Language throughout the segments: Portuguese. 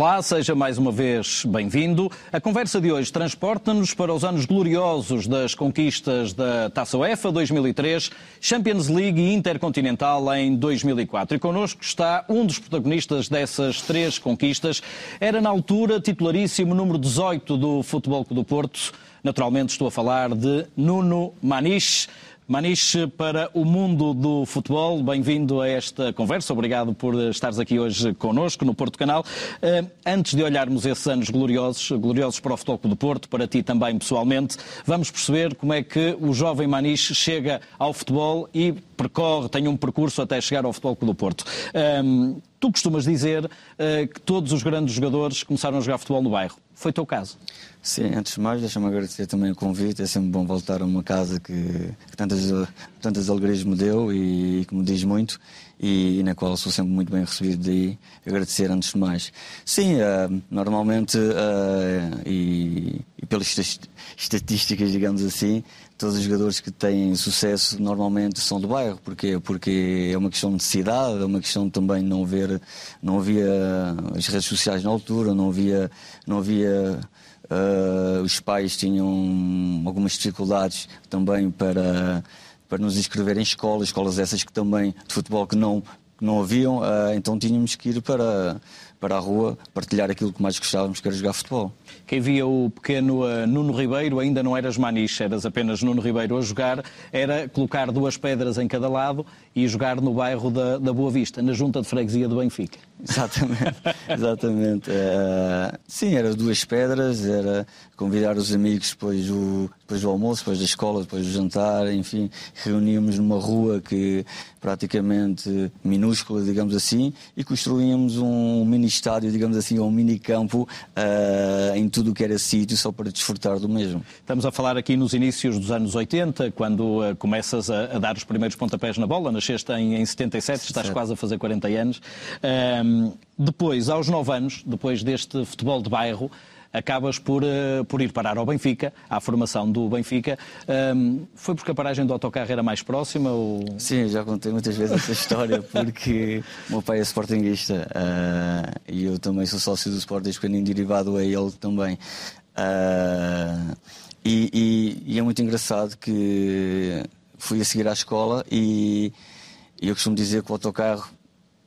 Olá, seja mais uma vez bem-vindo. A conversa de hoje transporta-nos para os anos gloriosos das conquistas da Taça UEFA 2003, Champions League e Intercontinental em 2004. E connosco está um dos protagonistas dessas três conquistas. Era na altura titularíssimo número 18 do Futebol Clube do Porto. Naturalmente estou a falar de Nuno Maniche. Maniche, para o mundo do futebol, bem-vindo a esta conversa. Obrigado por eh, estares aqui hoje connosco no Porto Canal. Eh, antes de olharmos esses anos gloriosos, gloriosos para o Futebol do Porto, para ti também pessoalmente, vamos perceber como é que o jovem Maniche chega ao futebol e percorre, tem um percurso até chegar ao Futebol Clube do Porto. Ehm, tu costumas dizer eh, que todos os grandes jogadores começaram a jogar futebol no bairro. Foi teu caso? Sim, antes de mais, deixa-me agradecer também o convite. É sempre bom voltar a uma casa que, que tantas, tantas alegrias me deu e, e que me diz muito e, e, na qual sou sempre muito bem recebido. Daí agradecer antes de mais. Sim, uh, normalmente, uh, e, e, pelas estatísticas, digamos assim, todos os jogadores que têm sucesso normalmente são do bairro. Porquê? Porque é uma questão de cidade, é uma questão também de não ver Não havia as redes sociais na altura, não havia. Não havia Uh, os pais tinham algumas dificuldades também para, para nos inscrever em escolas, escolas essas que também de futebol que não, que não haviam, uh, então tínhamos que ir para, para a rua partilhar aquilo que mais gostávamos, que era jogar futebol. Quem via o pequeno uh, Nuno Ribeiro, ainda não eras maniche, eras apenas Nuno Ribeiro a jogar, era colocar duas pedras em cada lado e jogar no bairro da, da Boa Vista, na junta de freguesia do Benfica. Exatamente, exatamente. Uh, sim, eram duas pedras, era convidar os amigos depois do, depois do almoço, depois da escola, depois do jantar, enfim, reuníamos numa rua que praticamente minúscula, digamos assim, e construímos um mini estádio, digamos assim, ou um mini campo uh, em tudo o que era sítio, só para desfrutar do mesmo. Estamos a falar aqui nos inícios dos anos 80, quando uh, começas a, a, dar os primeiros pontapés na bola, nasceste em, em 77, estás quase a fazer 40 anos. Ehm, um, depois, aos 9 anos, depois deste futebol de bairro, acabas por, uh, por ir parar ao Benfica, à formação do Benfica. Um, foi porque a paragem do autocarro era mais próxima? Ou... Sim, já contei muitas vezes essa história, porque o meu pai é sportinguista uh, e eu também sou sócio do Sporting, nem derivado é ele também. Uh, e, e, e é muito engraçado que fui a seguir à escola e eu costumo dizer que o autocarro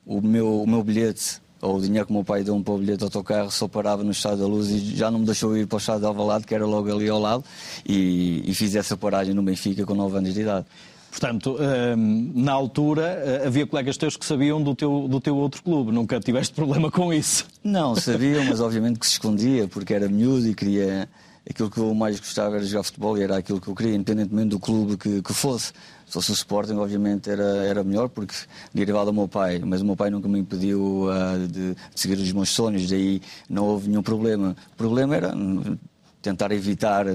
o meu, o meu bilhete ou o dinheiro que o meu pai deu para o bilhete de autocarro só parava no Estado da Luz e já não me deixou ir para o Estado de Alvalade, que era logo ali ao lado, e, e fiz essa paragem no Benfica com 9 anos de idade. Portanto, hum, na altura, eh, havia colegas teus que sabiam do teu, do teu outro clube, nunca tiveste problema com isso? Não, sabiam, mas obviamente que se escondia, porque era miúdo e queria. Aquilo que eu mais gostava era jogar futebol e era aquilo que eu queria, independentemente do clube que, que fosse. Se fosse o Sporting, obviamente era, era melhor, porque derivado ao meu pai, mas o meu pai nunca me impediu uh, de, de, seguir os meus sonhos, daí não houve nenhum problema. O problema era hum, tentar evitar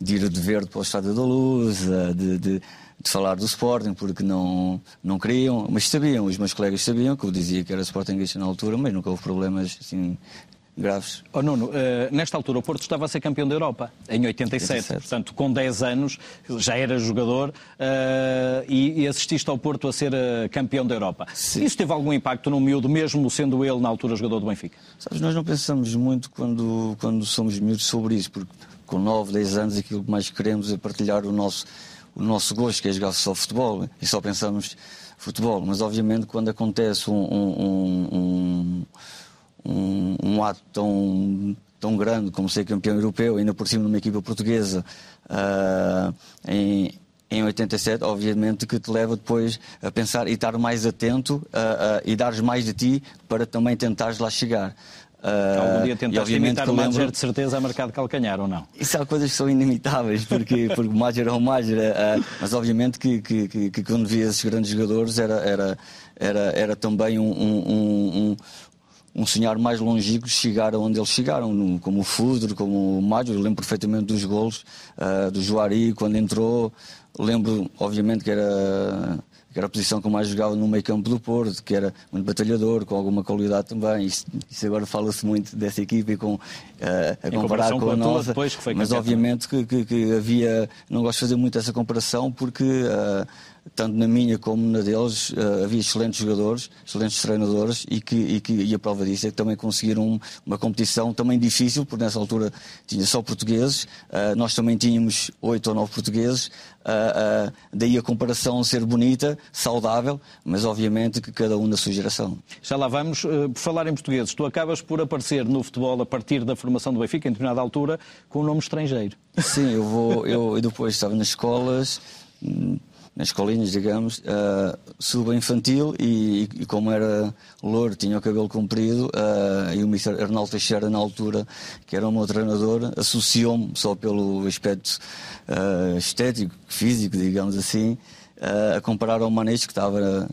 de ir de verde para o Estado da Luz, uh, de, de de falar do Sporting, porque não, não queriam, mas sabiam, os meus colegas sabiam que eu dizia que era Sportingista na altura, mas nunca houve problemas assim, graves. Oh, Nuno, uh, nesta altura o Porto estava a ser campeão da Europa, em 87. 87. Portanto, com 10 anos já era jogador uh, e, e, assististe ao Porto a ser uh, campeão da Europa. Sim. Isso teve algum impacto no miúdo, mesmo sendo ele na altura jogador do Benfica? Sabes, nós não pensamos muito quando, quando somos miúdos sobre isso, porque com 9, 10 anos aquilo que mais queremos é partilhar o nosso, o nosso gosto, que é jogar só futebol, e só pensamos futebol. Mas obviamente quando acontece um, um, um, um um, um ato tão, tão grande como ser campeão europeu, ainda por cima numa equipa portuguesa, uh, em, em 87, obviamente que te leva depois a pensar e estar mais atento uh, uh, e dares mais de ti para também tentares lá chegar. Uh, Algum dia tentaste imitar o Major de certeza a marcar de calcanhar, ou não? Isso há coisas que são inimitáveis, porque, porque o Major é o Major. Uh, mas obviamente que, que, que, que, quando via esses grandes jogadores era, era, era, era também um, um, um, um sonhar mais longínquo chegar onde eles chegaram, como o Fudro, como o Mário, eu lembro perfeitamente dos golos uh, do Juari quando entrou, lembro obviamente que era, que era a posição que eu mais jogava no meio campo do Porto, que era muito batalhador, com alguma qualidade também, isso, isso agora fala-se muito dessa equipa e com, uh, a comparar com, a, nossa, depois, que foi mas obviamente que, que, que, havia, não gosto de fazer muito essa comparação porque... Uh, tanto na minha como na deles, eh, havia excelentes jogadores, excelentes treinadores e, que, e, que, e a prova disso é que também conseguiram uma competição também difícil, porque nessa altura tinha só portugueses, eh, nós também tínhamos oito ou nove portugueses, eh, daí a comparação ser bonita, saudável, mas obviamente que cada um na sua geração. Já lá vamos, por falar em portugueses, tu acabas por aparecer no futebol a partir da formação do Benfica, em determinada altura, com o um nome estrangeiro. Sim, eu vou, eu, eu depois estava nas escolas hum, nas colinas, digamos, uh, eh, suba infantil e, e, como era louro, tinha o cabelo comprido, uh, e o Mr. Arnaldo Teixeira, na altura, que era o meu treinador, associou-me só pelo aspecto uh, estético, físico, digamos assim, a comparar ao Manejo que estava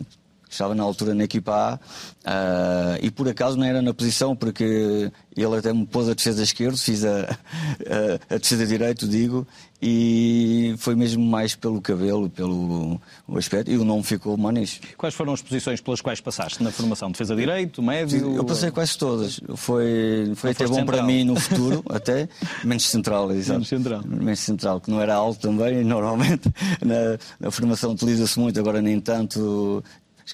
estava na altura na equipa A, uh, e por acaso não era na posição, porque ele até me pôs a defesa esquerda, fiz a, a, a defesa direito, digo, e foi mesmo mais pelo cabelo, pelo aspecto, e o nome ficou Manis. Quais foram as posições pelas quais passaste na formação? Defesa direito, médio? Eu passei quase todas. Foi, foi até bom central. para mim no futuro, até, menos central, exato. Menos central. Menos central, que não era alto também, normalmente na, na formação utiliza-se muito, agora nem tanto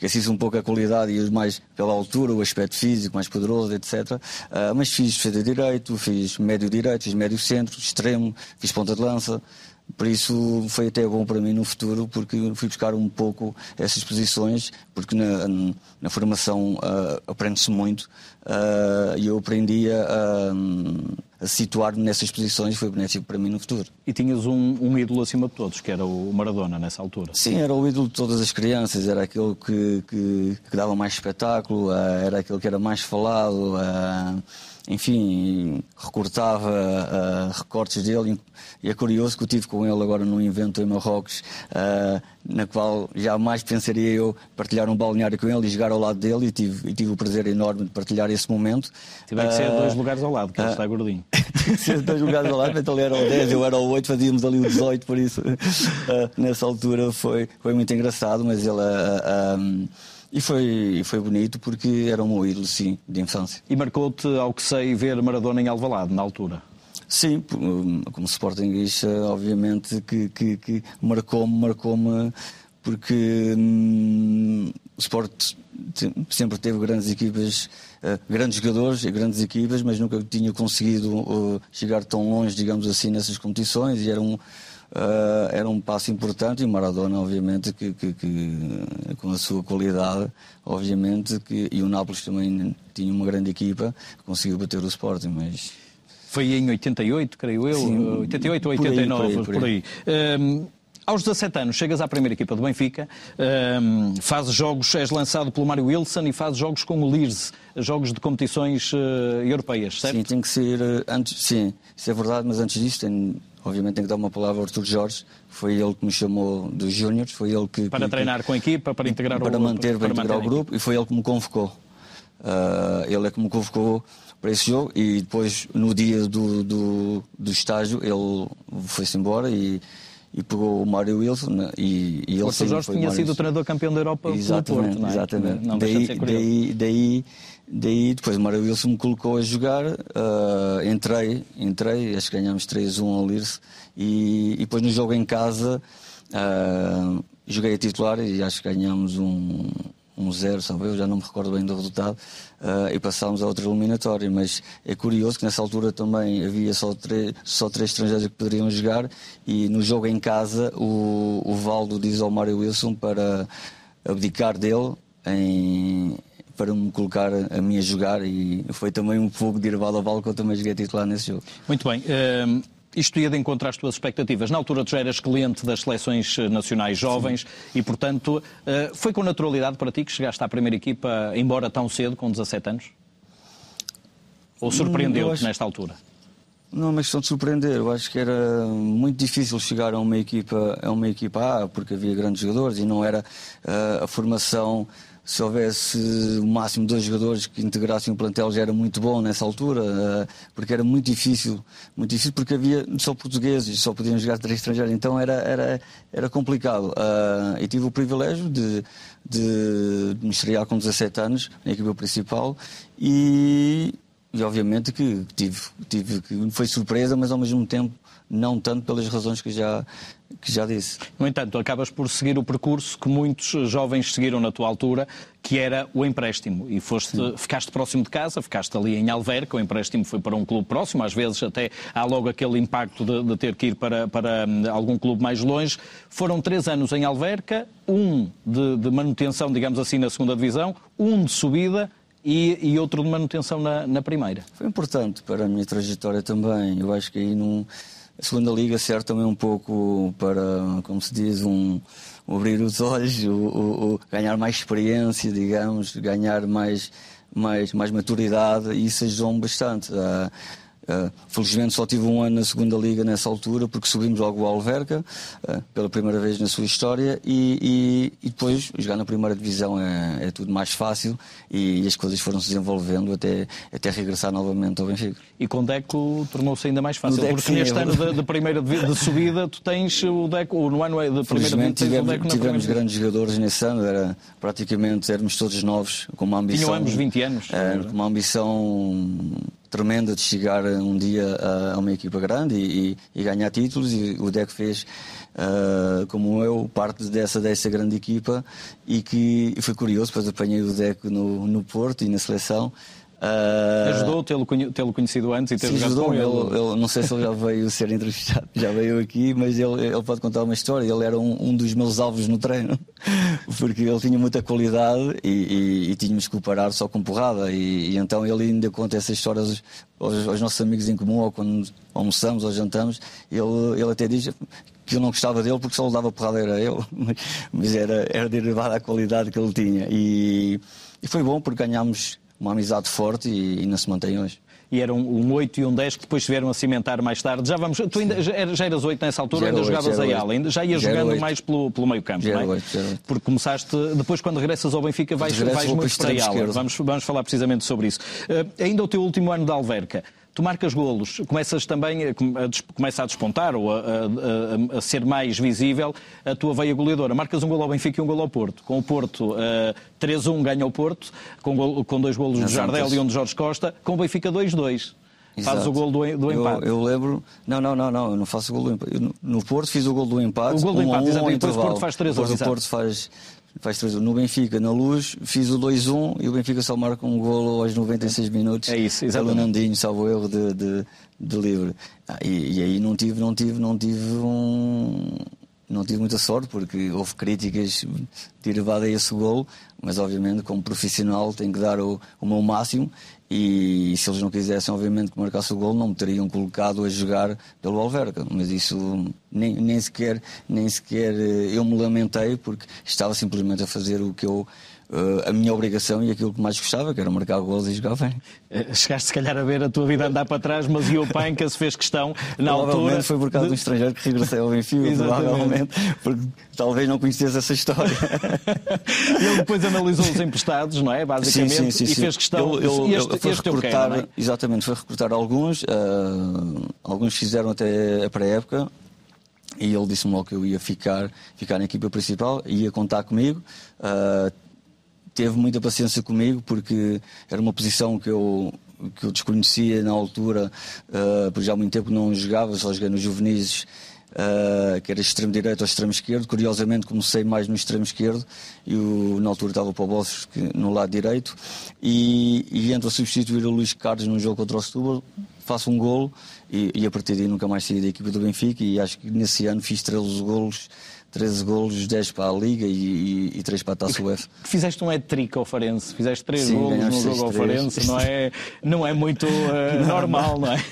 Esqueci-se um pouco a qualidade e mais pela altura, o aspecto físico mais poderoso, etc. Uh, ah, mas fiz defesa direito, fiz médio direito, fiz médio centro, extremo, fiz ponta de lança. Por isso foi até bom para mim no futuro, porque fui buscar um pouco essas posições, porque na, na formação uh, aprende-se muito uh, e eu aprendi a. Uh, situar-me nessas posições foi benéfico para mim no futuro. E tinhas um, um, ídolo acima de todos, que era o Maradona nessa altura? Sim, era o ídolo de todas as crianças, era aquele que, que, que dava mais espetáculo, eh, era aquele que era mais falado. Era eh, enfim, recortava uh, recortes dele. E é curioso que eu tive com ele agora num evento em Marrocos, uh, na qual jamais pensaria eu partilhar um balneário com ele e jogar ao lado dele. E tive, e tive o prazer enorme de partilhar esse momento. Tiveram que ser ah, dois lugares ao lado, que ele está gordinho. ser dois lugares ao lado, então ele era o 10, eu era o 8, fazíamos ali o 18, por isso nessa altura foi, foi muito engraçado, mas ele. Um, e foi, foi bonito porque era o meu ídolo, sim, de infância. E marcou-te, ao que sei, ver Maradona em Alvalade, na altura? Sim, como Sportingista, obviamente que, que, que marcou-me, marcou-me, porque hum, o Sport sempre teve grandes equipas, eh, grandes jogadores e grandes equipas, mas nunca tinha conseguido eh, chegar tão longe, digamos assim, nessas competições e era um Uh, era um passo importante e Maradona, obviamente, que, que, que, eh, com a sua qualidade, obviamente, que, e o Nápoles também tinha uma grande equipa, conseguiu bater o Sporting, mas... Foi em 88, creio eu, Sim, 88 eh, ou 89, por aí. Por aí. Por aí. Um, ehm, aos 17 anos, chegas à primeira equipa do Benfica, um, ehm, fazes jogos, és lançado pelo Mário Wilson e fazes jogos com o Lirse, jogos de competições uh, europeias, certo? Sim, tem que ser antes, sim, isso é verdade, mas antes disso tenho Obviamente tenho que dar uma palavra ao Artur Jorge, foi ele que me chamou dos Júniores, foi ele que... Para que, treinar que, com a equipa, para integrar para o manter, para, para integrar manter o grupo, e foi ele que me convocou. Uh, ele é que me convocou para esse jogo e depois, no dia do, do, do estágio, ele foi-se embora e e pegou o Mário Wilson né? e, e ele o Jorge tinha sido o treinador campeão da Europa exatamente, pelo Porto, não é? Exatamente. Não, não daí, daí, daí Daí depois o Mário Wilson me colocou a jogar, uh, entrei, entrei, acho que ganhámos 3-1 ao Lirce e, e, depois no jogo em casa uh, joguei a titular e acho que ganhámos um, um zero, sabe? Eu já não me recordo bem do resultado uh, e passámos a outra eliminatória. Mas é curioso que nessa altura também havia só três, só três estrangeiros que poderiam jogar e no jogo em casa o, o Valdo diz ao Mário Wilson para abdicar dele em, para me colocar a mim a jogar e foi também um pouco de ir bala a bala que eu também joguei titular nesse jogo. Muito bem. Um ehm, isto ia de encontro às tuas expectativas. Na altura tu já eras cliente das seleções eh, nacionais jovens Sim. e, portanto, eh, foi com naturalidade para ti que chegaste à primeira equipa, embora tão cedo, com 17 anos? Ou hum, surpreendeu-te acho... nesta altura? Não é uma questão de surpreender. Eu acho que era muito difícil chegar a uma equipa, a uma equipa A, porque havia grandes jogadores e não era eh, a formação se houvesse o máximo dois jogadores que integrassem o plantel já era muito bom nessa altura, eh, porque era muito difícil, muito difícil porque havia só portugueses, só podiam jogar três estrangeiros, então era, era, era complicado. Eh, e tive o privilégio de, de me estrear com 17 anos na equipa principal e, e obviamente que tive, tive, que foi surpresa, mas ao mesmo tempo não tanto pelas razões que já, que já disse. No entanto, acabas por seguir o percurso que muitos jovens seguiram na tua altura, que era o empréstimo. E foste, ficaste próximo de casa, ficaste ali em Alverca, o empréstimo foi para um clube próximo, às vezes até há logo aquele impacto de, de ter que ir para, para hum, algum clube mais longe. Foram três anos em Alverca, um de, de manutenção, digamos assim, na segunda divisão, um de subida, e, e, outro de manutenção na, na, primeira. Foi importante para a minha trajetória também. Eu acho que aí não, a segunda liga serve também um pouco para, como se diz, um, abrir os olhos, o, o, o ganhar mais experiência, digamos, ganhar mais mais, mais maturidade e isso ajudou-me bastante. Uh, eh, felizmente só tive um ano na segunda liga nessa altura, porque subimos logo o Alverca, eh, pela primeira vez na sua história, e, e, e depois jogar na primeira divisão é, é tudo mais fácil e, as coisas foram se desenvolvendo até, até regressar novamente ao Benfica. E com o Deco tornou-se ainda mais fácil, Deco, porque sim, é neste é ano de, de, primeira de, de, subida tu tens o Deco, ou no ano é de primeira tivemos, tens tivemos, o Deco na tivemos grandes jogadores nesse ano, era, praticamente éramos todos novos, com uma ambição... Tinham ambos 20 anos. É, é com uma ambição tremenda de chegar eh, um dia eh, a, uma equipa grande e, e, e ganhar títulos e o DEC fez, uh, como eu, parte dessa, dessa grande equipa e que foi curioso, depois apanhei o DEC no, no Porto e na seleção ah, ajudou tê-lo tê conhecido antes e ter jogado ajudou, com ele. ele. ele. Não sei se ele já veio ser entrevistado, já veio aqui, mas ele, ele pode contar uma história. Ele era um, um dos meus alvos no treino, porque ele tinha muita qualidade e, e, e tínhamos que o parar só com porrada. E, e, então ele ainda conta essas histórias aos, aos, nossos amigos em comum, ou quando almoçamos ou jantamos. Ele, ele até diz que eu não gostava dele porque só lhe dava porrada era eu, mas, mas era, era derivada à qualidade que ele tinha. E, e foi bom porque ganhámos uma amizade forte e ainda se mantém hoje e eram um 8 e um 10 que depois se vieram a cimentar mais tarde. Já vamos, tu ainda já eras 8 nessa altura, 08, ainda jogavas a ala, ainda já ias jogando 8. mais pelo, pelo meio campo, não é? 08. Porque começaste, depois quando regressas ao Benfica vais, vais muito para a ala. Vamos, vamos falar precisamente sobre isso. Uh, ainda o teu último ano de Alverca tu marcas golos, começas também a, começa a despontar ou a, a, a, ser mais visível a tua veia goleadora. Marcas um gol ao Benfica e um gol ao Porto. Com o Porto, uh, eh, 3-1 ganha o Porto, com, com dois golos do Jardel e um de Jorge Costa. Com o Benfica, 2-2. Faz o gol do, do empate. Eu, eu, lembro. Não, não, não, não, eu não faço o gol do empate. Eu, no Porto fiz o gol do empate. O gol do um empate, um, exato. Um, depois o Porto faz 3 1 Depois o Porto faz, faz No Benfica, na Luz, fiz o 2-1 e o Benfica só marca um golo aos 96 minutos. É isso, exatamente. Pelo Nandinho, salvo erro de, de, de livre. Ah, e, e, aí não tive, não tive, não tive um, não tive muita sorte porque houve críticas derivadas a esse gol, mas obviamente como profissional tenho que dar o, o meu máximo e, e se eles não quisessem obviamente que marcasse o gol não me teriam colocado a jogar pelo Alverca, mas isso nem, nem, sequer, nem sequer eh, eu me lamentei porque estava simplesmente a fazer o que eu uh, a minha obrigação e aquilo que mais gostava, que era marcar gols e jogar bem. Eh, chegaste se calhar a ver a tua vida andar para trás, mas e o Panca se fez questão na altura... foi por causa de... um estrangeiro que regressei ao Benfica, provavelmente, porque talvez não conhecesse essa história. Ele depois analisou os emprestados, não é? Basicamente, sim, sim, sim, e fez questão... Eu, eu, este, eu foi este é recrutar, é? Exatamente, foi recrutar alguns, uh, alguns fizeram até a pré-época, e ele disse-me logo que eu ia ficar, ficar na equipa principal, ia contar comigo. Uh, teve muita paciência comigo porque era uma posição que eu que eu desconhecia na altura, uh, eh, porque já há muito tempo não jogava, só joguei nos juvenis, uh, que era extremo direito ou extremo esquerdo. Curiosamente comecei mais no extremo esquerdo e o, na altura estava para o Bosses no lado direito e, e entro a substituir o Luís Carlos num jogo contra o Setúbal, faço um golo e, e a partir daí nunca mais saí da equipa do Benfica e acho que nesse ano fiz 13 golos 13 golos, 10 para a Liga e, e, e 3 para a Taça UEFA. Fizeste um hat-trick ao Farense, fizeste 3 Sim, golos no jogo ao Farense, não é, não é muito uh, não, normal, não, é?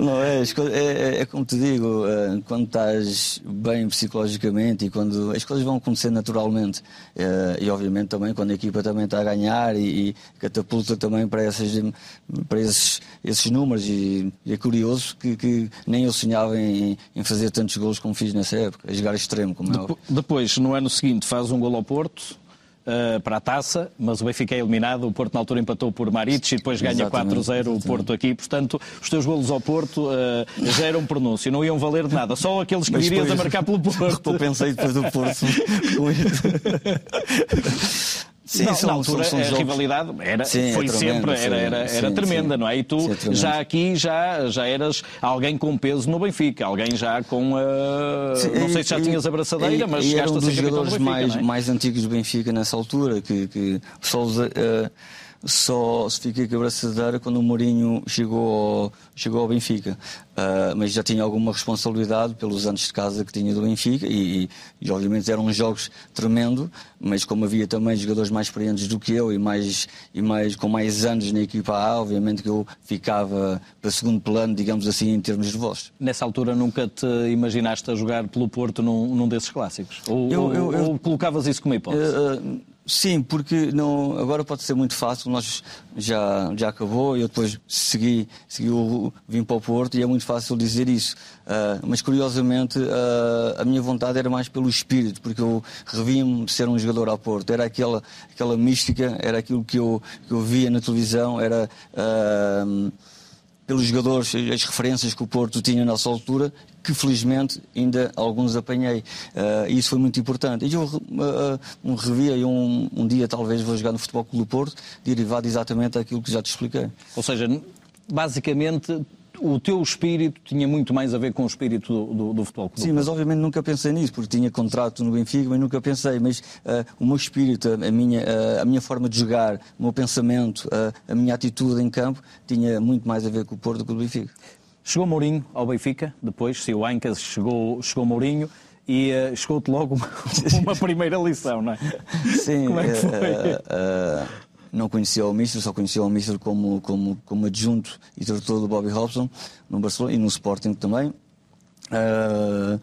Não é, é, é, é como te digo, eh, quando estás bem psicologicamente e quando as coisas vão acontecer naturalmente eh, e obviamente também quando a equipa também está a ganhar e, e catapulta também para, essas, para esses, esses números e, é curioso que, que nem eu sonhava em, em fazer tantos golos como fiz nessa época, a jogar extremo como é. Depois, no ano seguinte, faz um gol ao Porto. Uh, para a taça, mas o Benfica é eliminado, o Porto na altura empatou por Marites e depois ganha 4-0 o Porto aqui, portanto os teus golos ao Porto uh, eh, já eram pronúncio, não iam valer de nada, só aqueles que mas irias a marcar pelo Porto. Eu pensei depois do Porto. Sim, não, na altura são, são a jogos. rivalidade era, Sim, é foi é tremendo, sempre, era, era, sim, era tremenda, sim. não é? E tu é já aqui já, já eras alguém com peso no Benfica, alguém já com. Uh, não sei se já tinhas a e, mas e era um dos jogadores Benfica, mais, é? mais antigos do Benfica nessa altura, que, que Uh, só fiquei braçadeira quando o Mourinho chegou ao, chegou ao Benfica. Uh, mas já tinha alguma responsabilidade pelos anos de casa que tinha do Benfica e, e, e obviamente eram jogos tremendo, mas como havia também jogadores mais experientes do que eu e, mais, e mais, com mais anos na equipa A, obviamente que eu ficava para segundo plano, digamos assim, em termos de voz. Nessa altura nunca te imaginaste a jogar pelo Porto num, num desses clássicos? Ou, eu, eu, ou, ou eu, colocavas isso como hipótese? Uh, Sim, porque não, agora pode ser muito fácil, nós já, já acabou, eu depois segui, segui o, vim para o Porto e é muito fácil dizer isso. Uh, mas curiosamente uh, a minha vontade era mais pelo espírito, porque eu revi-me ser um jogador ao Porto. Era aquela, aquela mística, era aquilo que eu, que eu via na televisão, era. Uh, pelos jogadores, as referências que o Porto tinha nessa altura, que felizmente ainda alguns apanhei. Uh, isso foi muito importante. E eu eh, eh, uh, revi aí um, um, dia, talvez, vou jogar no Futebol Clube do Porto, derivado exatamente daquilo que já te expliquei. Ou seja, basicamente o teu espírito tinha muito mais a ver com o espírito do, do, do futebol clube. Sim, mas obviamente nunca pensei nisso, porque tinha contrato no Benfica, mas nunca pensei. Mas uh, o meu espírito, a minha, uh, a minha forma de jogar, o meu pensamento, uh, a minha atitude em campo, tinha muito mais a ver com o Porto do que o Benfica. Chegou Mourinho ao Benfica, depois, se o Ancas chegou, chegou Mourinho e uh, chegou-te logo uma, uma, primeira lição, não é? Sim. Como é que foi? não conhecia o Mister, só conhecia o Mister como, como, como adjunto e tradutor do Bobby Robson no Barcelona e no Sporting também. Uh,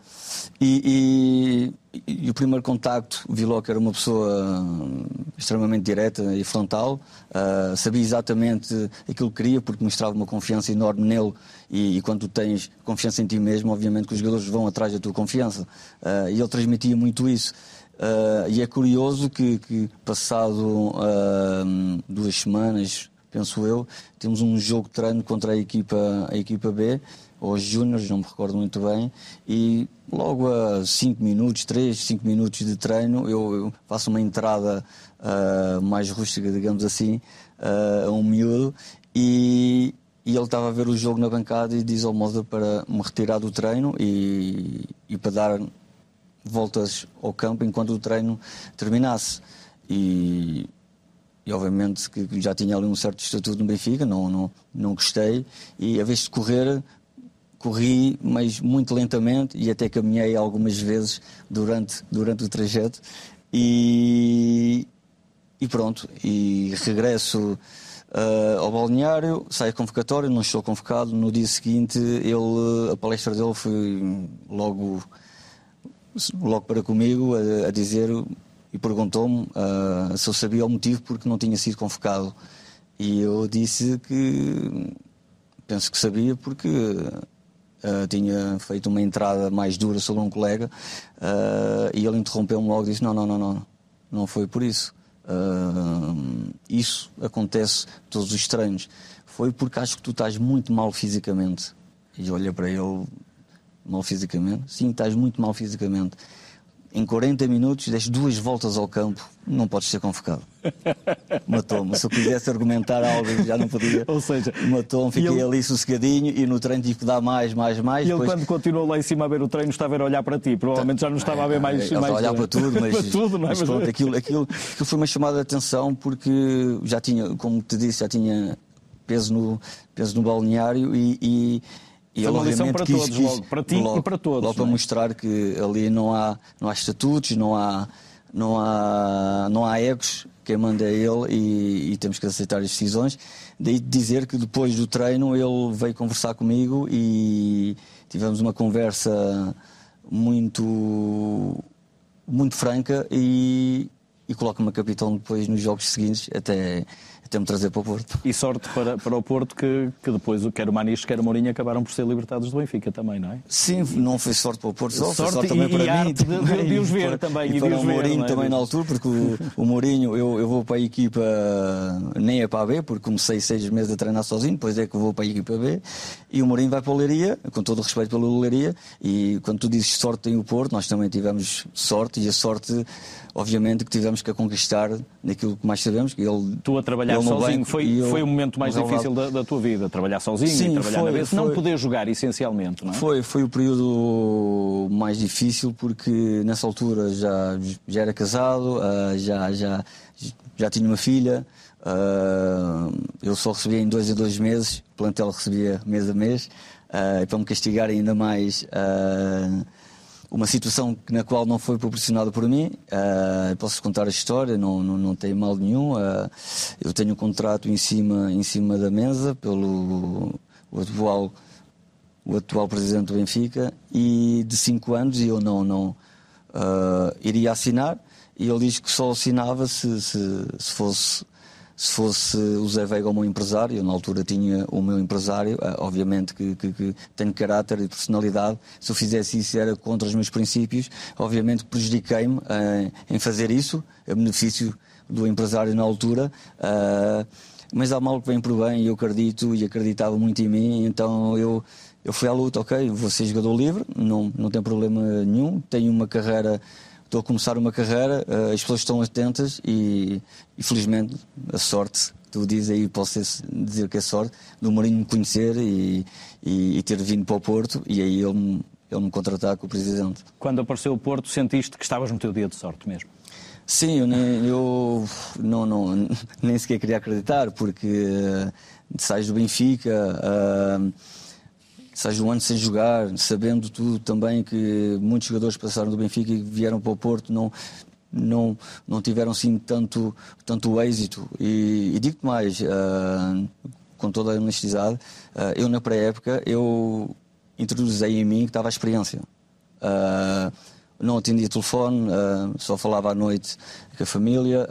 e, e, e, o primeiro contacto vi logo que era uma pessoa hum, extremamente direta e frontal, uh, sabia exatamente aquilo que queria, porque mostrava uma confiança enorme nele. E, e, quando tens confiança em ti mesmo, obviamente que os jogadores vão atrás da tua confiança. Uh, e ele transmitia muito isso. Uh, e é curioso que, que passado uh, duas semanas, penso eu, temos um jogo de treino contra a equipa, a equipa B, ou os Júniors, não me recordo muito bem, e logo a 5 minutos, 3, 5 minutos de treino, eu, eu faço uma entrada uh, mais rústica, digamos assim, a um miúdo, e, e ele estava a ver o jogo na bancada e diz ao Moda para me retirar do treino e, e para dar voltas ao campo enquanto o treino terminasse. E, e obviamente que já tinha ali um certo estatuto no Benfica, não, não, não gostei. E a vez de correr, corri, mas muito lentamente e até caminhei algumas vezes durante, durante o trajeto. E, e pronto, e regresso. Uh, ao balneário, saio convocatório, não estou convocado. No dia seguinte, ele, a palestra dele foi logo logo para comigo a, a dizer e perguntou-me uh, se eu sabia o motivo porque não tinha sido convocado. E eu disse que penso que sabia porque uh, tinha feito uma entrada mais dura sobre um colega uh, e ele interrompeu-me logo e disse: Não, não, não, não, não foi por isso. isso acontece todos os estranhos Foi porque acho que tu estás muito mal fisicamente. E olha para ele mal fisicamente. Sim, estás muito mal fisicamente. Em 40 minutos das duas voltas ao campo, não podes ser convocado. Matou-me. Se eu quisesse argumentar algo, já não podia. Ou seja, matou-me, fiquei ele... ali sossegadinho e no treino tive que dar mais, mais, mais. E ele, depois... quando continuou lá em cima a ver o treino, estava a olhar para ti. Provavelmente já não estava a ver mais. Ah, ele mais... estava a olhar para tudo, mas. para tudo, não é? Mas, pronto, aquilo, aquilo, aquilo foi uma chamada de atenção porque já tinha, como te disse, já tinha peso no, peso no balneário e, e e é Foi ele, uma lição para quis, todos, quis, logo para ti logo, e para todos. Logo é? para mostrar que ali não há, não há estatutos, não há, não há, não há egos, quem manda é ele e, e, temos que aceitar as decisões. Daí dizer que depois do treino ele veio conversar comigo e tivemos uma conversa muito, muito franca e, e coloca-me a capitão depois nos jogos seguintes, até até me trazer para o Porto. E sorte para, para o Porto que, que depois quer o Manis, quer o Mourinho acabaram por ser libertados do Benfica também, não é? Sim, não foi sorte para o Porto, só, sorte, sorte também para e mim. Também, de, de, os ver e também. E, para, e para o Mourinho é? também na altura, porque o, o Mourinho, eu, eu vou para a equipa, nem é para a B, porque comecei seis meses a treinar sozinho, depois é que vou para a equipa B, e o Mourinho vai para a Leiria, com todo o respeito pela Leiria, e quando tu dizes sorte em o Porto, nós também tivemos sorte, e a sorte obviamente, que tivemos que a conquistar naquilo que mais sabemos. Que ele, tu a trabalhar sozinho, banco, foi, eu, foi o momento mais difícil da, da, tua vida, trabalhar sozinho Sim, e trabalhar foi, na vez, foi, não poder jogar essencialmente, não é? Foi, foi o período mais difícil porque nessa altura já, já era casado, ah, já, já, já tinha uma filha, ah, eu só recebia em dois a dois meses, o plantel recebia mês a mês, ah, para me castigar ainda mais uma situação na qual não foi proporcionada por mim. Uh, posso contar a história, não, não, não tem mal nenhum. Uh, eu tenho um contrato em cima, em cima da mesa pelo o atual, o atual presidente do Benfica e de 5 anos e eu não, não uh, iria assinar. E ele diz que só assinava se, se, se fosse se fosse o Zé Veiga o meu empresário, na altura tinha o meu empresário, ah, obviamente que, que, que tenho caráter e personalidade, se eu fizesse isso era contra os meus princípios, obviamente prejudiquei-me em, ah, em fazer isso, a benefício do empresário na altura. Uh, mas há mal que vem por bem e eu acredito e acreditava muito em mim, então eu, eu fui à luta, ok, vou ser jogador livre, não, não tem problema nenhum, tenho uma carreira estou a começar uma carreira, eh, as pessoas estão atentas e, e felizmente a sorte, tu dizes aí, posso dizer que é sorte, do Marinho me conhecer e, e, e, ter vindo para o Porto e aí ele me, ele me contratar com o Presidente. Quando apareceu o Porto, sentiste que estavas no teu dia de sorte mesmo? Sim, eu, nem, eu não, não, nem sequer queria acreditar, porque uh, sais do Benfica, uh, seja um ano sem jogar, sabendo tudo também que muitos jogadores passaram do Benfica e vieram para o Porto, não, não, não tiveram assim tanto, tanto êxito. E, e digo-te mais, uh, com toda a honestidade, uh, eu na pré-época, eu introduzi em mim que estava a experiência. Uh, não atendia telefone, só falava à noite com a família,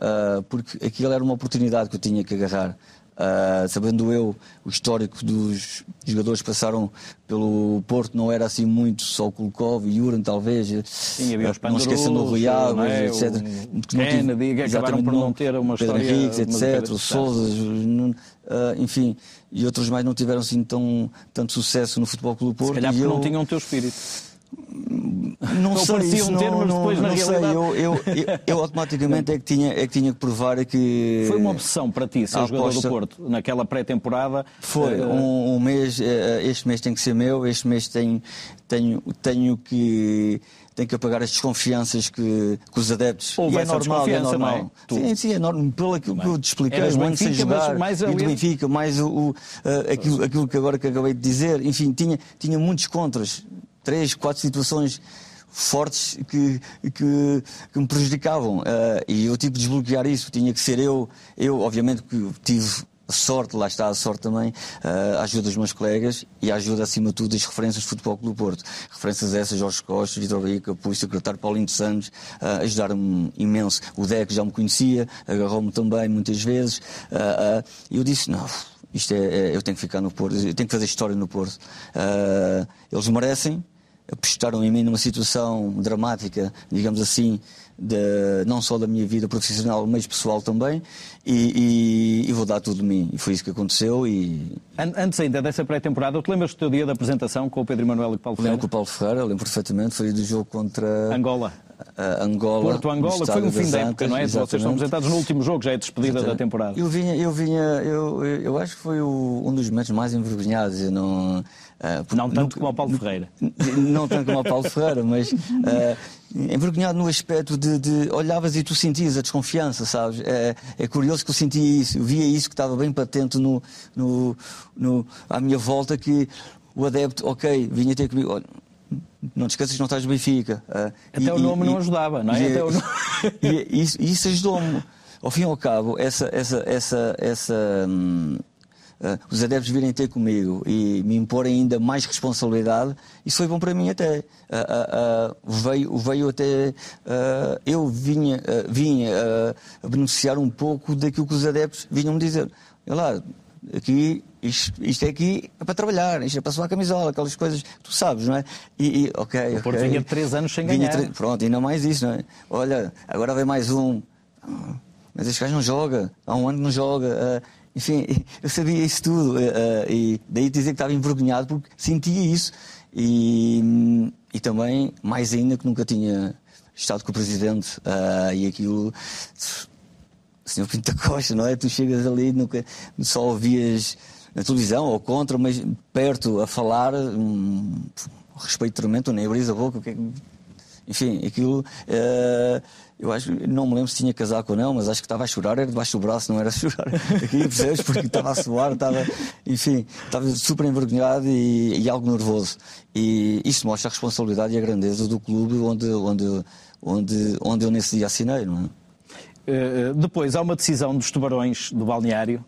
porque aquilo era uma oportunidade que eu tinha que agarrar. Uh, sabendo eu o histórico dos jogadores que passaram pelo Porto, não era assim muito, só o Kulkov e Uran, talvez. Sim, havia ah, os Não esquecendo é? o Rui Águas, é? etc. O Kennedy, que acabaram por não ter uma Pedro história... etc. O Sousa, uh, enfim, e outros mais não tiveram assim tão, tanto sucesso no Futebol pelo Porto. Se calhar porque eu... não tinham o teu espírito não, não sei isso, um não, termo, não, depois, não realidade... sei. Eu, eu, eu, eu automaticamente é que, tinha, é que tinha que provar que. Foi uma opção para ti, ser jogador aposta... do Porto, naquela pré-temporada. Foi, uh... um, um, mês, uh, este mês tem que ser meu, este mês tenho, tenho, tenho que. Tenho que apagar as desconfianças que, que os adeptos. ou e é normal, é, é? normal. É? Sim, sim, é normal. Pelo aquilo que eu te expliquei, Eras ano sem jogar, mais e do Benfica, mais o, o uh, aquilo, aquilo que agora que acabei de dizer. Enfim, tinha, tinha muitos contras três, quatro situações fortes que, que, que me prejudicavam. Uh, e eu tive de desbloquear isso, tinha que ser eu. Eu, obviamente, que tive sorte, lá está a sorte também, ah, a uh, ajuda dos meus colegas e a ajuda, acima de tudo, das referências do Futebol Clube do Porto. Referências essas, Jorge Costa, Vitor Rica, o secretário Paulinho dos Santos, uh, ajudaram-me imenso. O Deco já me conhecia, agarrou-me também muitas vezes. Uh, eu disse, não, isto é, é, eu tenho que ficar no Porto, eu tenho que fazer história no Porto. eles merecem, apostaram em mim numa situação dramática, digamos assim, de, não só da minha vida profissional, mas pessoal também, e, e, e, vou dar tudo de mim. E foi isso que aconteceu. E... Antes ainda dessa pré-temporada, te lembras do teu dia da apresentação com o Pedro Emanuel e o Paulo Ferreira? Lembro com o Paulo Ferreira, lembro perfeitamente, foi do jogo contra... Angola. Uh, Angola. Porto Angola, que foi um fim da época, Antas, não é? Exatamente. Vocês estão apresentados no último jogo, já é despedida exatamente. da temporada. Eu vinha, eu vinha, eu, eu acho que foi o, um dos momentos mais envergonhados, eu não... Uh, não tanto como ao Paulo Ferreira. Não tanto como ao Paulo Ferreira, mas uh, envergonhado no aspecto de, de, olhavas e tu sentias a desconfiança, sabes? É, é, curioso que eu sentia isso, eu via isso que estava bem patente no, no, no, à minha volta, que o adepto, ok, vinha ter comigo, olha, não te esqueças que não estás no Benfica. Uh, Até e, o nome e, não ajudava, não é? E, o... e isso, isso ajudou-me. Ao fim e ao cabo, essa, essa, essa, essa hum, eh, os adeptos virem ter comigo e me imporem ainda mais responsabilidade, isso foi bom para mim até. Eh, eh, veio, veio até. eu vinha, vinha beneficiar um pouco daquilo que os adeptos vinham-me dizer. Olha lá, aqui isto, isto, é aqui é para trabalhar, isto é para suar a camisola, aquelas coisas que tu sabes, não é? E, e ok. O Porto vinha três anos sem ganhar. Tre... Pronto, ainda mais isso, não é? Olha, agora vem mais um. Ah, mas este gajo não joga, há um ano que não joga. Enfim, eu sabia isso tudo. Eh, eh, e daí dizer que estava envergonhado porque sentia isso. E, e também, mais ainda, que nunca tinha estado com o Presidente. Eh, e aquilo senhor Pinto da Costa, não é? Tu chegas ali, nunca, só ouvias na televisão ou contra, mas perto a falar, um respeito tremendo, nem abris a boca, o que é que enfim, aquilo. Uh, eu acho, não me lembro se tinha casaco ou não, mas acho que estava a chorar, era debaixo do braço, não era a chorar aqui, percebes? Porque estava a suar, estava, enfim, estava super envergonhado e, e algo nervoso. E isso mostra a responsabilidade e a grandeza do clube onde, onde, onde, onde eu nesse dia assinei, não é? Eh, eh, depois há uma decisão dos tubarões do balneário,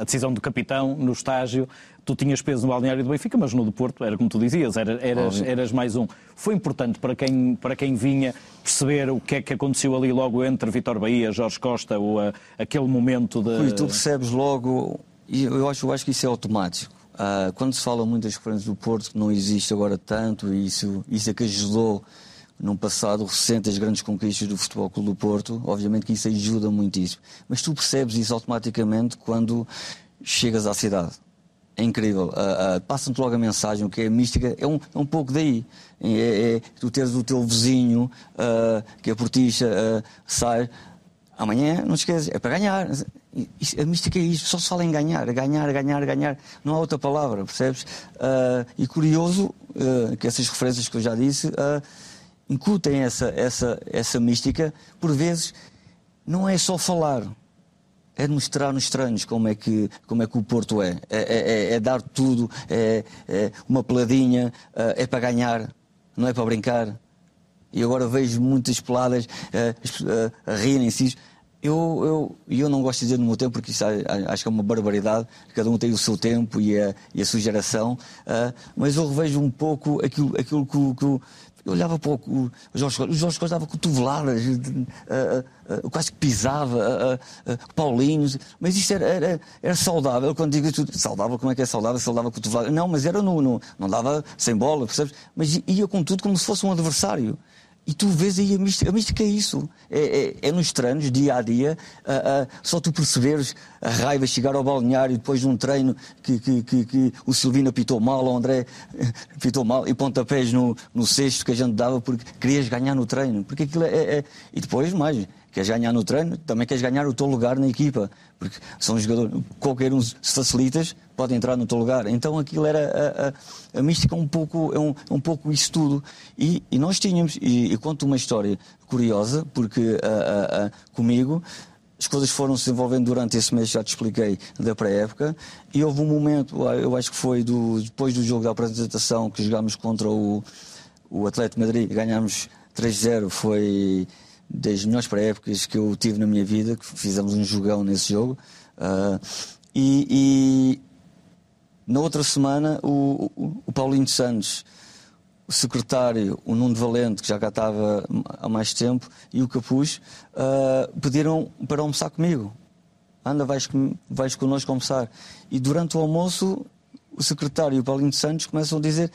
a decisão do capitão no estágio, tu tinhas peso no balneário do Benfica, mas no do Porto, era como tu dizias, era, eras, eras mais um. Foi importante para quem, para quem vinha perceber o que é que aconteceu ali logo entre Vitor Bahia, Jorge Costa, ou a, aquele momento de... tu percebes logo, e eu acho, eu acho que isso é automático. Uh, quando se fala muito das experiências do Porto, que não existe agora tanto, e isso, isso é que ajudou num passado recente as grandes conquistas do Futebol Clube do Porto, obviamente que isso ajuda muitíssimo. Mas tu percebes isso automaticamente quando chegas à cidade é incrível. Uh, ah, uh, ah, Passam-te logo a mensagem, o que é mística, é um, é um pouco daí. É, é, é tu teres o teu vizinho, uh, que é portista, uh, sai, amanhã, não te esqueces, é para ganhar. A mística é isto, só se fala em ganhar, ganhar, ganhar, ganhar. Não há outra palavra, percebes? e curioso que essas referências que eu já disse incutem essa, essa, essa mística, por vezes não é só falar, é de mostrar nos estranhos como é que, como é que o Porto é. É, é, é, é dar tudo, é, é uma peladinha, é, é para ganhar, não é para brincar. E agora vejo muitas peladas é, a rirem-se. Eu, eu, eu não gosto de dizer no meu tempo, porque isso acho que é uma barbaridade, cada um tem o seu tempo e a, e a sua geração, mas eu revejo um pouco aquilo, aquilo que, que eu olhava para o, Jorge Costa, o Jorge Costa dava cotoveladas, uh, uh, quase que pisava, Paulinhos, mas isto era, era, era saudável, quando digo tudo, saudável, como é que é saudável, saudável cotoveladas, não, mas era no, no, não dava sem bola, percebes? Mas ia com tudo como se fosse um adversário. E tu vês aí a mística. A mística é isso. É, é, é nos treinos, dia a dia. Uh, uh, só tu perceberes a raiva chegar ao balneário depois de um treino que, que, que, que o Silvino apitou mal, o André apitou mal e pontapés no, no cesto que a gente dava porque querias ganhar no treino. Porque aquilo é, é, é... E depois, mais, queres ganhar no treino, também queres ganhar o teu lugar na equipa. Porque são jogadores, qualquer um, se facilitas, pode entrar no teu lugar. Então aquilo era a, a, a mística um pouco, é um, um pouco isso tudo. E, e nós tínhamos, e, e, conto uma história curiosa, porque a, a, comigo as coisas foram se desenvolvendo durante esse mês, já te expliquei, da pré-época, e houve um momento, ah, eu acho que foi do, depois do jogo da apresentação que jogámos contra o, o Atlético Madrid, ganhámos 3-0, foi das melhores pré-épocas que eu tive na minha vida, que fizemos um jogão nesse jogo. Uh, e, na outra semana, o, o, o Paulinho de Santos, o secretário, o Nuno Valente, que já cá estava há mais tempo, e o Capuz, uh, pediram para almoçar comigo. Anda, vais, vais connosco almoçar. E durante o almoço, o secretário e o Paulinho de Santos começam a dizer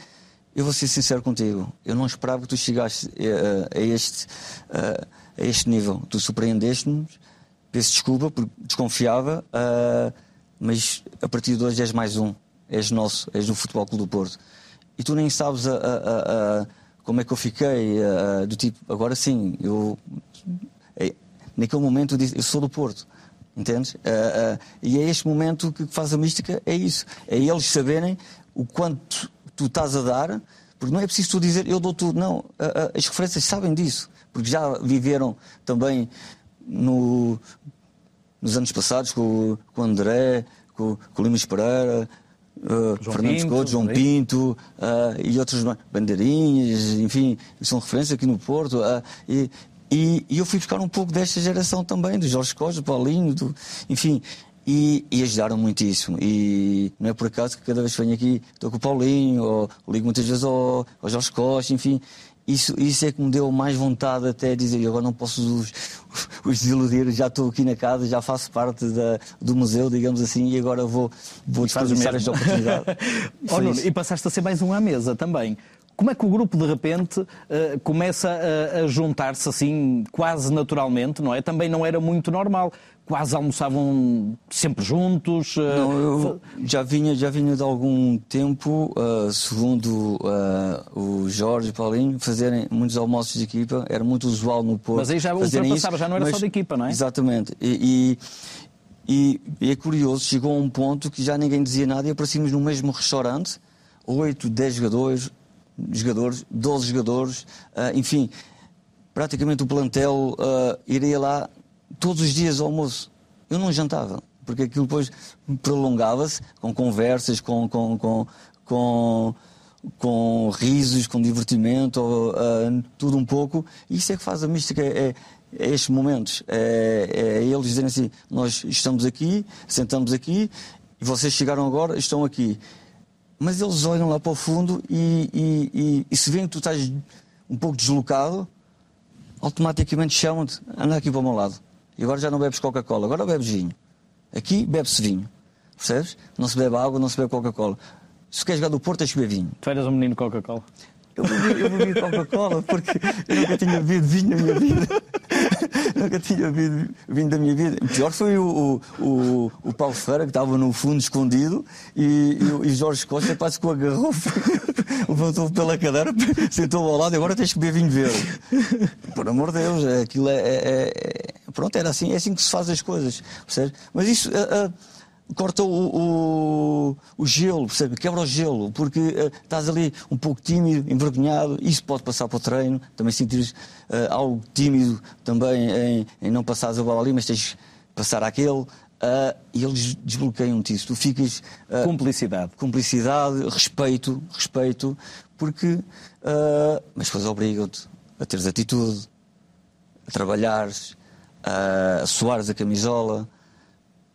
eu vou ser sincero contigo. Eu não esperava que tu chegasses a, eh, eh, a este, a, eh, a este nível. Tu surpreendeste-nos. Peço desculpa, porque desconfiava. Uh, mas a partir de hoje és mais um és nosso, és do Futebol Clube do Porto. E tu nem sabes a, a, a, como é que eu fiquei, do tipo, agora sim, eu. É, naquele momento eu disse, eu sou do Porto. Entendes? e é este momento que faz a mística, é isso. É eles saberem o quanto tu estás a dar, porque não é preciso tu dizer eu dou tudo, não. As referências sabem disso, porque já viveram também no, nos anos passados com, com o André, com, com o Limas Pereira, Uh, João Fernando Pinto, João Pinto uh, e outros bandeirinhas, enfim, são referências aqui no Porto. Uh, e, e, e, eu fui buscar um pouco desta geração também, do Jorge Costa, do Paulinho, do, enfim. E, e, ajudaram muitíssimo. E não é por acaso que cada vez que venho aqui estou com o Paulinho, ou ligo muitas vezes ao, ao Jorge Costa, enfim. Isso, isso é que me deu mais vontade até dizer, agora não posso os, os desiludir, já estou aqui na casa, já faço parte da, do museu, digamos assim, e agora vou, vou desperdiçar esta oportunidade. oh, Nuno, e passaste a ser mais um à mesa também. Como é que o grupo de repente uh, começa a, a juntar-se assim quase naturalmente, não é? Também não era muito normal quase almoçavam sempre juntos? Eh, não, eu já vinha, já vinha de algum tempo, uh, segundo uh, o Jorge e Paulinho, fazerem muitos almoços de equipa, era muito usual no Porto. Mas aí já ultrapassava, já não era mas, só de equipa, não é? Exatamente. E, e, e, é curioso, chegou a um ponto que já ninguém dizia nada e aparecíamos no mesmo restaurante, 8, 10 jogadores, jogadores 12 jogadores, uh, enfim, praticamente o plantel iria lá todos os dias ao almoço. Eu não jantava, porque aquilo depois prolongava-se com conversas, com, com, com, com, com risos, com divertimento, uh, tudo um pouco. E isso é que faz a mística, é, é, é estes momentos. É, é eles dizerem assim: nós estamos aqui, sentamos aqui, e vocês chegaram agora, estão aqui. Mas eles olham lá para o fundo e, e, e, e se veem que tu estás um pouco deslocado, automaticamente chamam-te, anda aqui para o meu lado. E agora já não bebes Coca-Cola, agora bebes vinho. Aqui bebe-se vinho. Percebes? Não se bebe água, não se bebe Coca-Cola. Se queres jogar do Porto, tens que beber vinho. Tu eras um menino Coca-Cola? Eu bebi, eu bebi Coca-Cola porque eu nunca tinha bebido vinho na minha vida. nunca tinha vindo, vindo da minha vida. O pior foi o, o, o, Paulo Ferreira, que estava no fundo escondido, e, e, e Jorge Costa quase com a garrafa levantou pela cadeira, sentou ao lado e agora tens que beber vinho verde. Por amor de Deus, é, aquilo é, é, é. pronto, era assim, é assim que se faz as coisas. Percebes? Mas isso. A, a, corta o, o, o, gelo, percebe? Quebra o gelo, porque uh, estás ali um pouco tímido, envergonhado, isso pode passar para o treino, também sentires uh, algo tímido também em, em não passares a bola ali, mas tens de passar aquele. Uh, eh, e eles desbloqueiam-te isso. Tu ficas. Uh, cumplicidade. Cumplicidade, respeito, respeito, porque. mas depois obrigam-te a teres atitude, a trabalhares, a suares a camisola,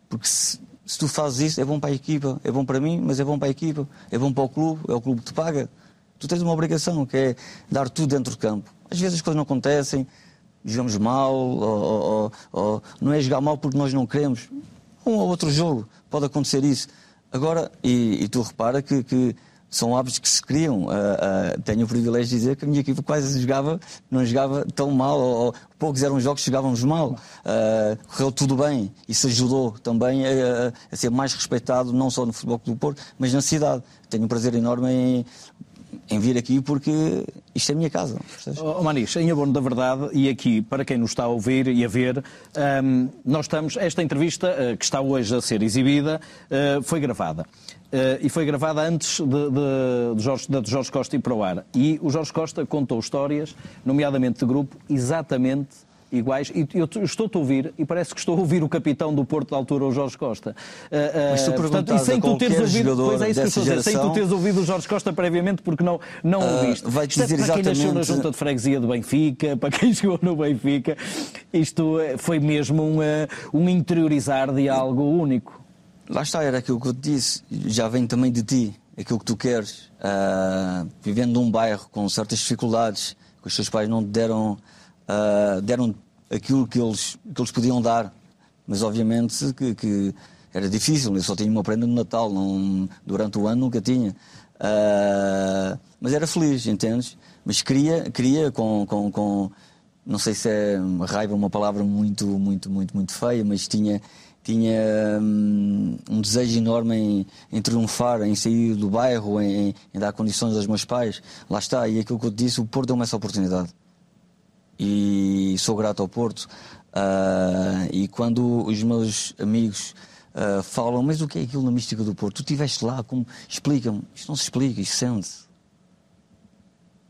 porque se, se tu fazes isso, é bom para a equipa, é bom para mim, mas é bom para a equipa, é bom para o clube, é o clube que te paga. Tu tens uma obrigação, que é dar tudo dentro do campo. Às vezes as coisas não acontecem, jogamos mal, ou, ou, ou, não é jogar mal porque nós não queremos. Um ou outro jogo pode acontecer isso. Agora, e, e tu repara que, que são hábitos que se criam. Uh, uh, tenho o privilégio de dizer que a minha equipa quase jogava, não jogava tão mal, ou, ou poucos eram os jogos que jogávamos mal. Uh, correu tudo bem, isso ajudou também a, a, ser mais respeitado, não só no Futebol do Porto, mas na cidade. Tenho um prazer enorme em, em vir aqui porque isto é a minha casa. Oh, oh Manis, em abono da verdade, e aqui, para quem nos está a ouvir e a ver, um, nós estamos, esta entrevista que está hoje a ser exibida foi gravada. Eh, e foi gravada antes de, de, de, Jorge, de Jorge Costa ir para o ar. E o Jorge Costa contou histórias, nomeadamente de grupo, exatamente iguais. E eu estou-te a ouvir e parece que estou a ouvir o capitão do Porto da altura, o Jorge Costa. Uh, Mas portanto, e sem tu teres ouvido, pois é isso que estou geração, sem tu teres ouvido o Jorge Costa previamente porque não, não uh, ouviste. Vai dizer exatamente... para quem nasceu na junta de freguesia do Benfica, para quem chegou no Benfica, isto foi mesmo um, um interiorizar de algo único. Lá está, era aquilo que eu te disse, já vem também de ti, aquilo que tu queres. Uh, vivendo num bairro com certas dificuldades, que os teus pais não te deram, uh, deram aquilo que eles, que eles podiam dar, mas obviamente que, que era difícil, eu só tinha uma prenda no Natal, não, durante o ano nunca tinha. Uh, mas era feliz, entendes? Mas queria, queria com, com, com, não sei se é raiva, uma palavra muito, muito, muito, muito feia, mas tinha tinha hum, um desejo enorme em, em, triunfar, em sair do bairro, em, em, dar condições aos meus pais. Lá está, e aquilo que eu te disse, o Porto deu-me essa oportunidade. E sou grato ao Porto. Uh, e quando os meus amigos uh, falam, mas o que é aquilo na mística do Porto? Tu estiveste lá, como? Explica-me. Isto não se explica, isto sente-se.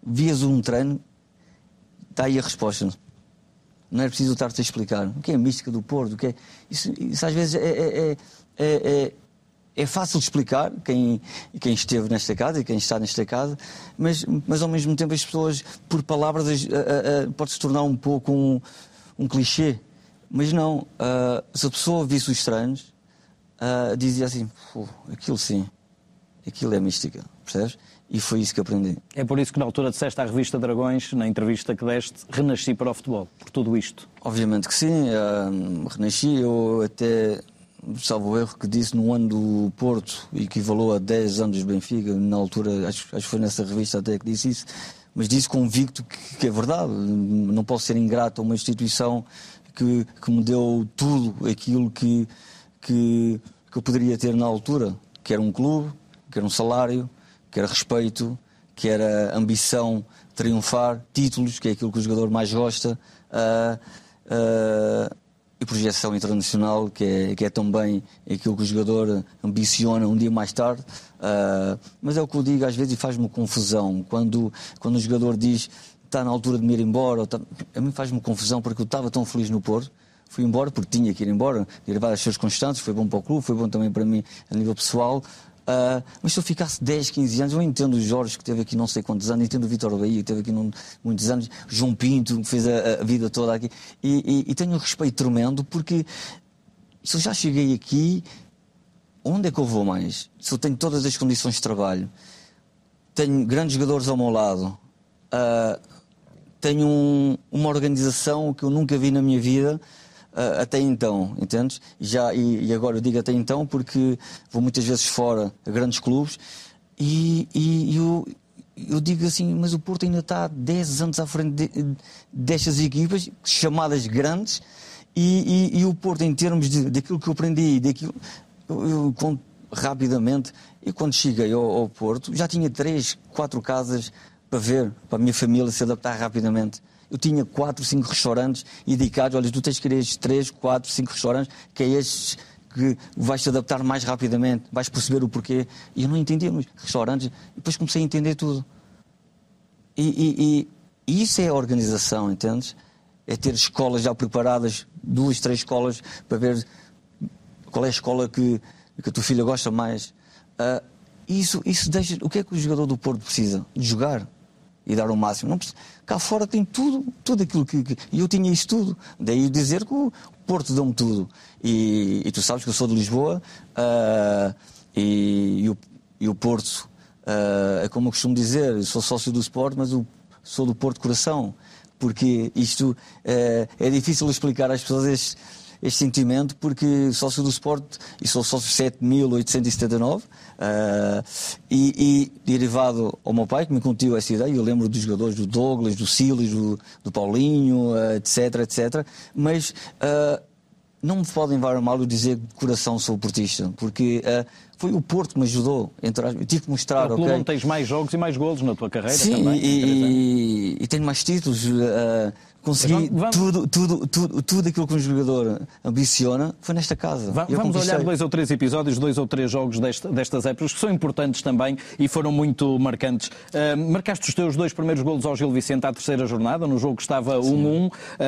Vias um treino, dá aí a resposta. Não é preciso estar-te a explicar. O que é a mística do Porto? O que é... isso, isso às vezes é é, é, é, é, é fácil de explicar, quem, quem esteve nesta casa e quem está nesta casa, mas, mas ao mesmo tempo as pessoas, por palavras, pode se tornar um pouco um, um clichê. Mas não, uh, se a pessoa visse os estranhos, uh, dizia assim: aquilo sim, aquilo é mística, percebes? E foi isso que aprendi. É por isso que na altura disseste à revista Dragões, na entrevista que deste, renasci para o futebol, por tudo isto? Obviamente que sim, renasci. Eu até, salvo erro, que disse no ano do Porto, equivalou a 10 anos de Benfica, na altura, acho, acho que foi nessa revista até que disse isso, mas disse convicto que, que é verdade. Não posso ser ingrato a uma instituição que, que me deu tudo aquilo que, que, que eu poderia ter na altura, que era um clube, que era um salário, que era respeito, que era ambição, triunfar, títulos, que é aquilo que o jogador mais gosta, uh, uh, e projeção internacional, que é, que é também aquilo que o jogador ambiciona um dia mais tarde. Uh, mas é o que eu digo às vezes e faz-me confusão quando, quando o jogador diz está na altura de me ir embora. Tá... A mim faz-me confusão porque eu estava tão feliz no Porto. Fui embora porque tinha que ir embora, gravar as suas constantes, foi bom para o clube, foi bom também para mim a nível pessoal. Uh, mas se eu ficasse 10, 15 anos, eu entendo o Jorge, que teve aqui não sei quantos anos, entendo o Vitor Bahia, que teve aqui não, muitos anos, João Pinto, que fez a, a vida toda aqui, e, e, e tenho um respeito tremendo, porque se eu já cheguei aqui, onde é que eu vou mais? Se eu tenho todas as condições de trabalho, tenho grandes jogadores ao meu lado, uh, tenho um, uma organização que eu nunca vi na minha vida, uh, até então, entende? Já, e, e, agora eu digo até então porque vou muitas vezes fora a grandes clubes e, e eu, eu digo assim, mas o Porto ainda está 10 anos à frente de, destas equipas, chamadas grandes, e, e, e, o Porto, em termos de, daquilo que eu aprendi, daquilo, eu, eu conto rapidamente, e quando cheguei ao, ao, Porto, já tinha três, quatro casas para ver, para a minha família se adaptar rapidamente eu tinha quatro, cinco restaurantes indicados. Olha, tu tens que ir a estes três, quatro, cinco restaurantes, que é estes que vais te adaptar mais rapidamente, vais perceber o porquê. E eu não entendia, nos restaurantes. E depois comecei a entender tudo. E, e, e, isso é organização, entendes? É ter escolas já preparadas, duas, três escolas, para ver qual é a escola que, que a tua filha gosta mais. Uh, isso, isso deixa. O que é que o jogador do Porto precisa? De jogar e dar o máximo. Não, cá fora tem tudo, tudo aquilo que, E eu tinha isso tudo. Daí dizer que o Porto dão me tudo. E, e, tu sabes que eu sou de Lisboa uh, e, e, o, e, o, Porto, uh, é como eu costumo dizer, eu sou sócio do Sport, mas o, sou do Porto coração. Porque isto uh, é difícil explicar às pessoas este, este sentimento, porque sócio do Sport, e sou sócio 7.879. Uh, e, e, derivado ao meu pai, que me contiu essa ideia, eu lembro dos jogadores do Douglas, do Silas, do, do Paulinho, uh, etc, etc. Mas uh, não me podem levar a mal eu dizer que de coração sou portista, porque ah, foi o Porto que me ajudou. Entre as... Eu tive que mostrar. O clube okay. onde tens mais jogos e mais golos na tua carreira Sim, também. É e, e, e tenho mais títulos. Uh, Consegui então, vamos, tudo, tudo, tudo, tudo aquilo que um jogador ambiciona foi nesta casa. Vamos, olhar dois ou três episódios, dois ou três jogos destas épocas que são importantes também e foram muito marcantes. Uh, marcaste os teus dois primeiros golos ao Gil Vicente à terceira jornada, no jogo que estava 1-1. Uh, ah,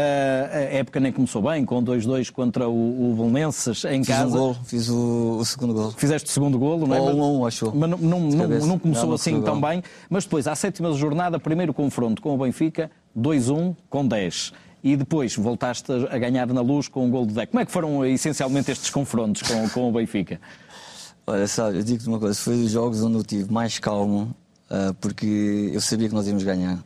a época nem começou bem, com 2-2 contra o, o Belenenses em fiz casa. Um golo, fiz o, o, segundo golo. Fizeste o segundo golo, não é? Ou 1-1, acho. Mas não, não, não, não começou não, assim tão bem. Mas depois, à sétima jornada, primeiro confronto com o Benfica 2-1 com 10 e depois voltaste a ganhar na luz com o um gol do Deco. Como é que foram eh, essencialmente estes confrontos com, com o Benfica? Olha, sabe, eu digo-te uma coisa, foi dos jogos onde eu tive mais calmo, uh, porque eu sabia que nós íamos ganhar.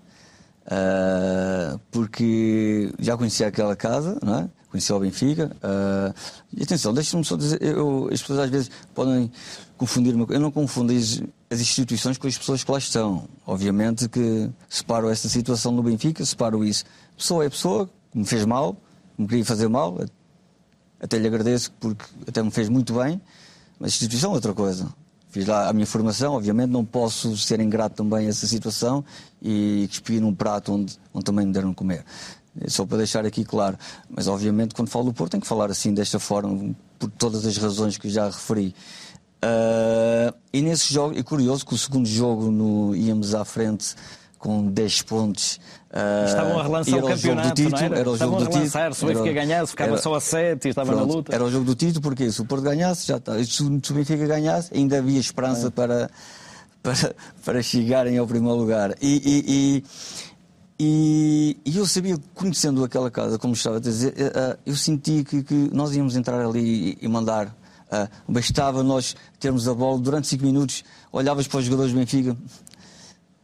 Uh, porque já conhecia aquela casa, não é? conhecia o Benfica. Uh, e atenção, deixa-me só dizer, eu, as pessoas às vezes podem confundir-me. Eu não confundi as instituições com as pessoas que lá estão. Obviamente que separo essa situação do Benfica, separo isso. Pessoa é pessoa, que me fez mal, me queria fazer mal, até lhe agradeço porque até me fez muito bem, mas instituição é outra coisa. Fiz lá a minha formação, obviamente não posso ser ingrato também a essa situação e despedir num prato onde, onde também me deram comer. É só para deixar aqui claro. Mas obviamente quando falo do Porto tenho que falar assim, desta forma, por todas as razões que já referi. Uh, e nesse jogo, é curioso que o segundo jogo no, íamos à frente com 10 pontos. Uh, estavam a relançar o campeonato, do título, era? era? o jogo estavam do título. a relançar, se o Benfica ganhasse, ficava era, só a 7 e estava pronto, na luta. Era o jogo do título, porque se o Porto ganhasse, já está. Se o Benfica ganhasse, ainda havia esperança é. para, para, para chegarem ao primeiro lugar. E, e, e, e, eu sabia, conhecendo aquela casa, como estava a dizer, eh, eh, eu senti que, que nós íamos entrar ali e mandar Uh, bastava nós termos a bola durante 5 minutos, olhavas para os jogadores do Benfica,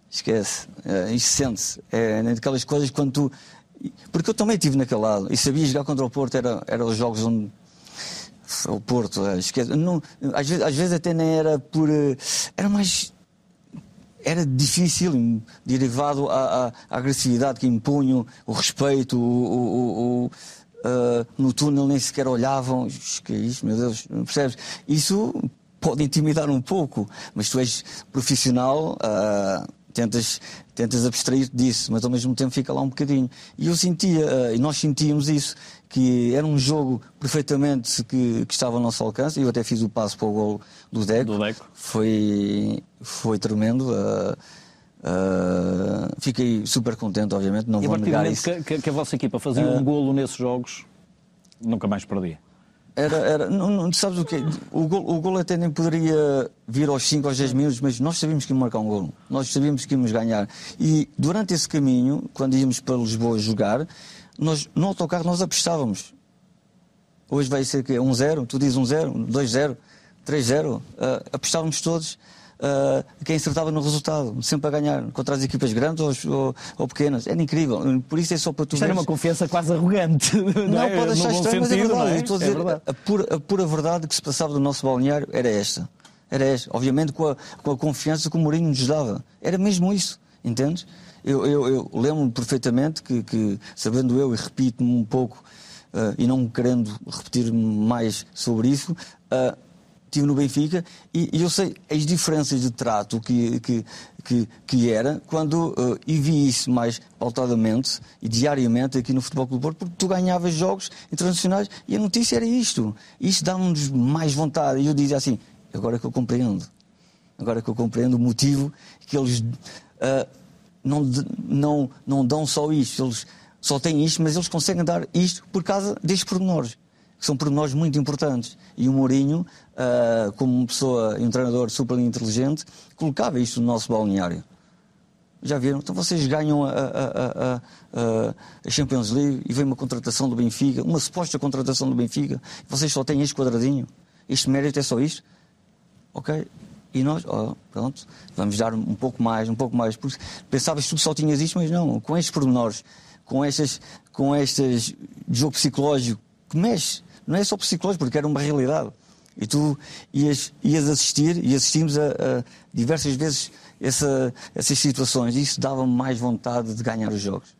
esquece, uh, isso sente-se. É, é daquelas coisas quando tu. Porque eu também estive naquele lado e sabia jogar contra o Porto, era, era os jogos onde. O Porto, ah, esquece. Não, às, vezes, às vezes até nem era por. era mais. Era difícil, derivado à, agressividade que impunham, o respeito, o, o, o uh, no túnel nem sequer olhavam. Que é isso, meu Deus, percebes? Isso pode intimidar um pouco, mas tu és profissional, uh, tentas, tentas abstrair disso, mas ao mesmo tempo fica lá um bocadinho. E eu sentia, ah, e nós sentíamos isso, que era um jogo perfeitamente que, que estava ao nosso alcance, e eu até fiz o passo para o gol do Deco. Do Deco. Foi, foi tremendo. Uh, Uh, fiquei super contente, obviamente, não e vou negar isso. Que, que, a vossa equipa fazia uh, um golo nesses jogos, nunca mais perdia. Era, era, não, não, sabes o quê? O golo, o golo até nem poderia vir aos 5 aos 10 minutos, mas nós sabíamos que íamos marcar um golo, nós sabíamos que íamos ganhar. E durante esse caminho, quando íamos para Lisboa jogar, nós, no autocarro nós apostávamos. Hoje vai ser o quê? 1-0, um tu dizes 1-0, um 2-0, 3-0, uh, apostávamos todos uh, quem acertava no resultado, sempre a ganhar, contra as equipas grandes ou, ou, ou pequenas. Era é incrível. Por isso é só para tu Isto era uma confiança quase arrogante. Não, não é? pode achar estranho, sentido, mas é verdade. É? Estou a é dizer, é verdade. A, pura, a pura verdade que se passava do nosso balneário era esta. Era esta. Obviamente com a, com a confiança que o Mourinho nos dava. Era mesmo isso, entendes? Eu, eu, eu lembro-me perfeitamente que, que, sabendo eu, e repito-me um pouco, uh, e não querendo repetir mais sobre isso, uh, tive no Benfica e, e eu sei as diferenças de trato que, que, que, que era quando uh, e vi isso mais pautadamente e diariamente aqui no Futebol Clube Porto, porque tu ganhavas jogos internacionais e a notícia era isto. Isto dá-nos mais vontade. E eu dizia assim, agora que eu compreendo. Agora que eu compreendo o motivo que eles uh, não, não, não dão só isto. Eles só têm isto, mas eles conseguem dar isto por causa destes pormenores que são pormenores muito importantes. E o Mourinho, uh, como uma pessoa e um treinador super inteligente, colocava isto no nosso balneário. Já viram? Então vocês ganham a, a, a, a Champions League e vem uma contratação do Benfica, uma suposta contratação do Benfica, vocês só têm este quadradinho, este mérito é só isto. Ok? E nós, oh, pronto, vamos dar um pouco mais, um pouco mais. Porque pensavas que tu só tinhas isto, mas não, com estes pormenores, com estas, com estas jogo psicológico que mexe não é só psicológico, porque era uma realidade. E tu ias, ias assistir, e assistimos a, a diversas vezes essa, essas situações. Isso dava-me mais vontade de ganhar os jogos.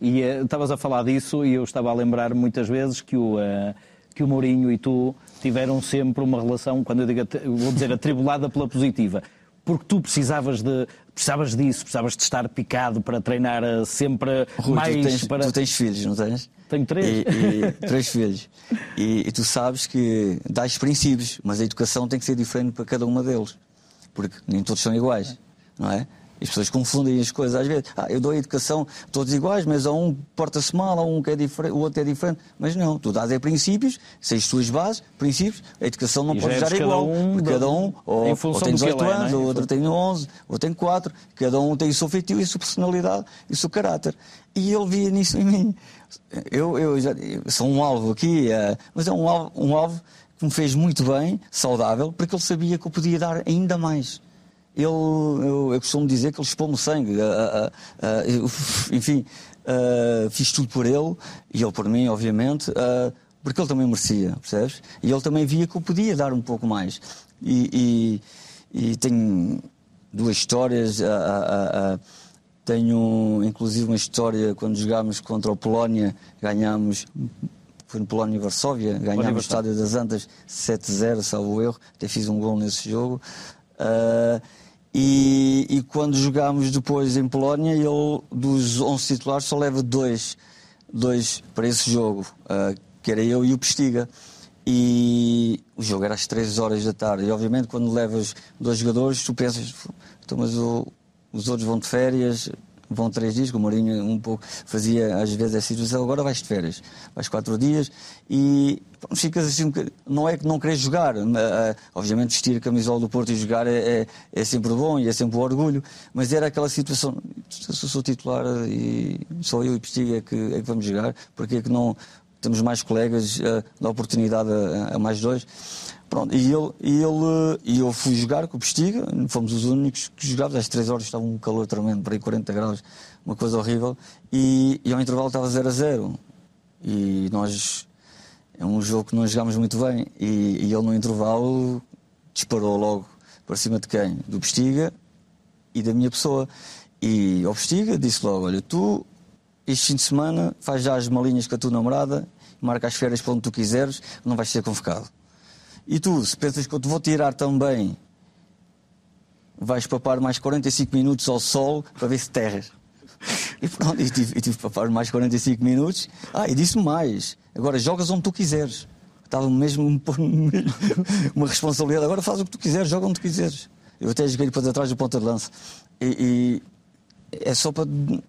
E uh, estavas a falar disso e eu estava a lembrar muitas vezes que o, uh, que o Mourinho e tu tiveram sempre uma relação, quando eu digo, vou dizer, atribulada pela positiva. Porque tu precisavas de, precisavas disso, precisavas de estar picado para treinar eh, sempre Rui, mais. Tu tens, para... tu tens filhos, não tens? Tenho três. E, e, três filhos. E, e, tu sabes que dás princípios, mas a educação tem que ser diferente para cada uma deles, porque nem todos são iguais, não é? As pessoas confundem as coisas às vezes. Ah, eu dou a educação, todos iguais, mas há um porta-se mal, há um que é diferente, o outro é diferente. Mas não, tu dás é princípios, sem as tuas bases, princípios, a educação não e pode já é igual. Um, porque cada um, ou, ou tem 18 é, é, anos, é? ou outro tem 11, ou tem 4, cada um tem o seu feitiço e a sua personalidade e o seu caráter. E ele via nisso em mim. Eu, eu, já, eu sou um alvo aqui, uh, mas é um alvo, um alvo que me fez muito bem, saudável, porque ele sabia que eu podia dar ainda mais ele, eu, eu costumo dizer que ele expôs-me sangue. eu, enfim, fiz tudo por ele, e ele por mim, obviamente, porque ele também merecia, percebes? E ele também via que eu podia dar um pouco mais. E, e, e tenho duas histórias. tenho inclusive uma história quando jogámos contra a Polónia, ganhámos foi no Polónia e Varsóvia, ganhámos o Estádio das Antas 7-0, salvo erro, até fiz um gol nesse jogo. Uh, e, e quando jogámos depois em Polónia, eu dos 11 titulares só levo dois, dois para esse jogo, uh, que era eu e o Pestiga. E o jogo era às 3 horas da tarde. E obviamente, quando levas dois jogadores, tu pensas, então, mas o, os outros vão de férias, vão três dias, que o Mourinho um pouco fazia às vezes essa situação, agora vais de férias, vais quatro dias e pronto, ficas assim, não é que não queres jogar, ah, obviamente vestir a camisola do Porto e jogar é, é, é sempre bom e é sempre um orgulho, mas era aquela situação, se eu sou titular e só eu e Pestiga é que, é que vamos jogar, porque é que não temos mais colegas, dá ah, oportunidade a, a mais dois Pronto, e, ele, e, ele, e eu fui jogar com o Pestiga, fomos os únicos que jogávamos, às 3 horas estava um calor tremendo, por aí 40 graus, uma coisa horrível, e, e ao intervalo estava 0 a 0. E nós, é um jogo que não jogámos muito bem, e, e ele no intervalo disparou logo para cima de quem? Do Pestiga e da minha pessoa. E ao Pestiga disse logo: Olha, tu, este fim de semana, faz já as malinhas com a tua namorada, marca as férias para onde tu quiseres, não vais ser convocado. E tu, se pensas que eu te vou tirar também, vais papar mais 45 minutos ao sol para ver se terras. E pronto, eu tive, eu tive papar mais 45 minutos. Ah, e disse mais. Agora jogas onde tu quiseres. Estava mesmo uma responsabilidade. Agora faz o que tu quiseres, joga onde tu quiseres. Eu até joguei para trás do ponta de lança. E, e, é só para.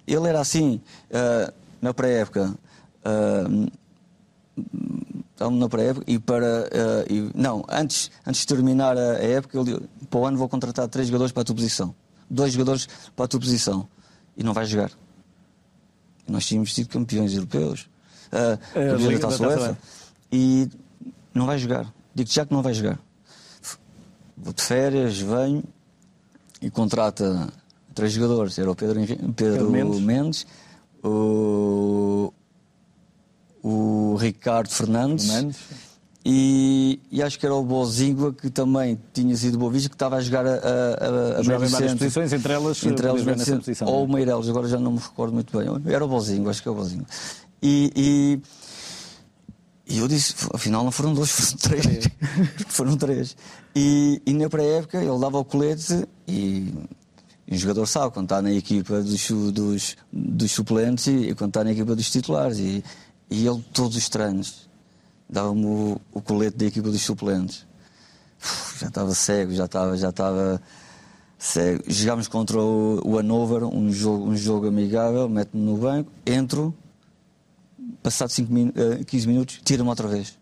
Ele era assim, uh, na pré-época. Uh, na pré-época e para. Uh, e, não, antes, antes de terminar a, época, ele para o ano vou contratar três jogadores para a tua posição, dois jogadores para a tua posição e não vai jogar. nós tínhamos sido campeões europeus, uh, é, campeões da Taça e não vai jogar. Digo já que não vai jogar. Vou de férias, venho e contrata três jogadores. Era o Pedro, Pedro Mendes, Mendes o o Ricardo Fernandes. Fernandes. E, e, acho que era o Bozinga que também tinha sido boa vista, que estava a jogar a, a, a em várias posições, entre elas, entre elas posição, é? ou o Meirelles, agora já não me recordo muito bem. Era o Bozinga, acho que é o Bozinga. E, e, e, eu disse, afinal não foram dois, foram três. foram três. E, e na pré-época ele dava o colete e um jogador sabe quando está na equipa dos, dos, dos suplentes e, e quando está na equipa dos titulares. E, e ele, todos os treinos, dava-me o, o, colete da equipa dos suplentes. já estava cego, já estava, já estava cego. Jogámos contra o, o Hanover, um jogo, um jogo amigável, mete-me no banco, entro, passado cinco min, 15 eh, minutos, tira-me outra vez.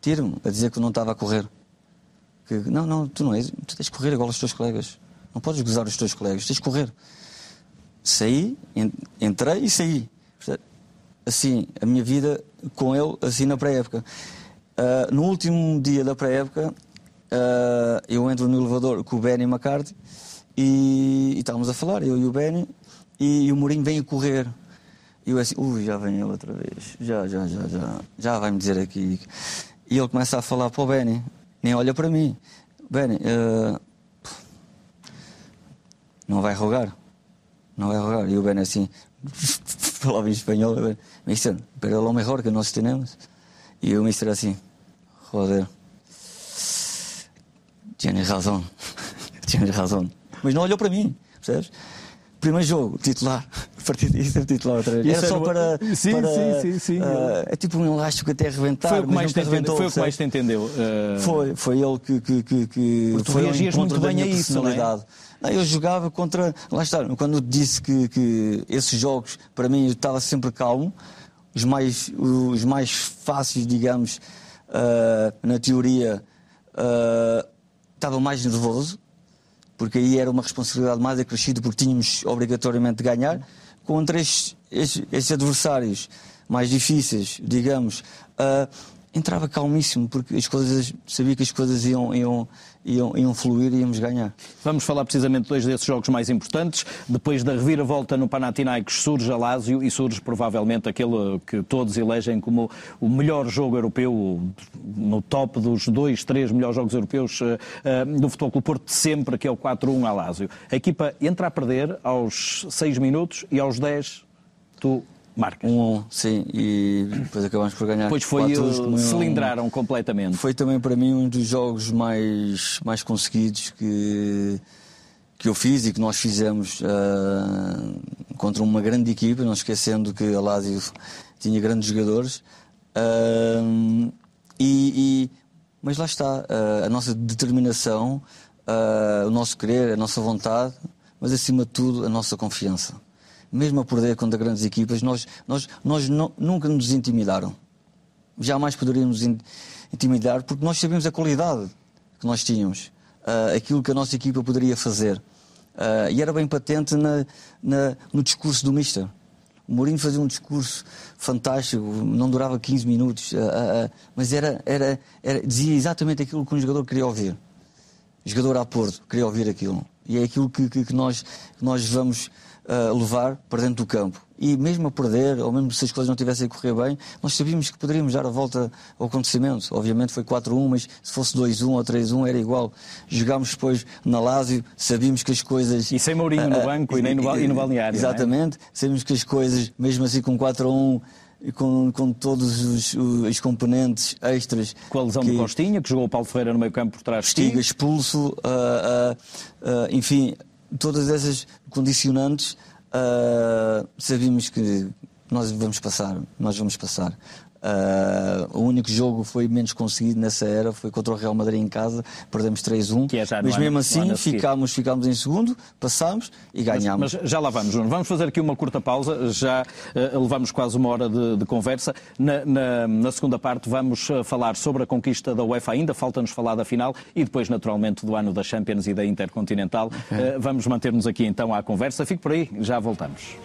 Tira-me, a dizer que não estava a correr. Que, não, não, tu não és, tu tens de correr igual aos teus colegas. Não podes gozar os teus colegas, tens de correr. Saí, entrei e saí assim, a minha vida com ele, assim, na pré-época. Uh, no último dia da pré-época, uh, eu entro no elevador com o Benny McCarthy e, e estávamos a falar, eu e o Benny, e, e o Mourinho vem a correr. E eu assim, ui, já vem ele outra vez, já, já, já, já, já vai-me dizer aqui. E ele começa a falar para o Benny, nem olha para mim. Benny, uh, não vai rogar, não vai rogar. E o Benny assim falava em espanhol, mister, pero lo mejor que nós temos. E o mister assim, joder, tienes razão, tienes razão. Mas não olhou para mim, percebes? Primeiro jogo, titular, partido isso titular outra vez. Era, só para. Sim, para, sim, sim. sim. Uh, é tipo um elástico até arrebentar. Foi o que mais te reventou Foi o que mais te entendeu. Uh... Foi, foi ele que. que, que, que foi um muito bem a isso, é? personalidade. É? Não, eu jogava contra. Lá está, quando eu disse que, que esses jogos, para mim, eu estava sempre calmo, os mais, os mais fáceis, digamos, uh, na teoria, uh, estava mais nervoso, porque aí era uma responsabilidade mais acrescida, porque tínhamos obrigatoriamente de ganhar. Contra estes, estes, estes adversários mais difíceis, digamos. Uh, entrava calmíssimo, porque as coisas, sabia que as coisas iam, iam, iam, iam fluir e íamos ganhar. Vamos falar precisamente de dois desses jogos mais importantes. Depois da reviravolta no Panathinaikos surge a Lásio e surge provavelmente aquele que todos elegem como o melhor jogo europeu, no top dos dois, três melhores jogos europeus eh, eh, do Futebol Clube Porto de sempre, que é o 4-1 a Lásio. A equipa entra a perder aos seis minutos e aos 10 tu marcas. Um, um sim, e depois acabamos por ganhar. depois foi, o cilindraram um, completamente. Foi também para mim um dos jogos mais, mais conseguidos que, que eu fiz e que nós fizemos uh, contra uma grande equipa, não esquecendo que a Lazio tinha grandes jogadores. Uh, e, e, mas lá está, uh, a nossa determinação, o nosso querer, a nossa vontade, mas acima de tudo a nossa confiança mesmo a perder contra grandes equipas, nós, nós, nós não, nunca nos intimidaram. Jamais poderíamos in, intimidar, porque nós sabíamos a qualidade que nós tínhamos, uh, aquilo que a nossa equipa poderia fazer. Uh, e era bem patente na, na, no discurso do Mister. O Mourinho fazia um discurso fantástico, não durava 15 minutos, uh, uh, mas era, era, era, dizia exatamente aquilo que um jogador queria ouvir. O jogador a Porto queria ouvir aquilo. E é aquilo que, que, que nós, que nós vamos uh, levar para dentro do campo. E mesmo a perder, ou mesmo se as coisas não tivessem a correr bem, nós sabíamos que poderíamos dar a volta ao acontecimento. Obviamente foi 4-1, mas se fosse 2-1 ou 3-1 era igual. Jogámos depois na Lásio, sabíamos que as coisas... E sem Mourinho no eh, banco e, eh, nem no, e no eh, balneário. É? Exatamente. É? Sabíamos que as coisas, mesmo assim com 4-1... Com, com, todos os, os, componentes extras. Com a lesão que, do Costinha, que jogou o Paulo Ferreira no meio campo por trás. expulso, uh, uh, uh, enfim, todas essas condicionantes uh, sabíamos que nós vamos passar, nós vamos passar. Uh, o único jogo foi menos conseguido nessa era foi contra o Real Madrid em casa, perdemos 3-1, é mas mesmo assim ano, assim ficámos, ficámos em segundo, passámos e ganhámos. Mas, mas, já lá vamos, Nuno. Vamos fazer aqui uma curta pausa, já uh, levamos quase uma hora de, de conversa. Na, na, na, segunda parte vamos eh, falar sobre a conquista da UEFA ainda, falta-nos falar da final e depois naturalmente do ano da Champions e da Intercontinental. Eh, vamos manter-nos aqui então à conversa. Fique por aí, já voltamos.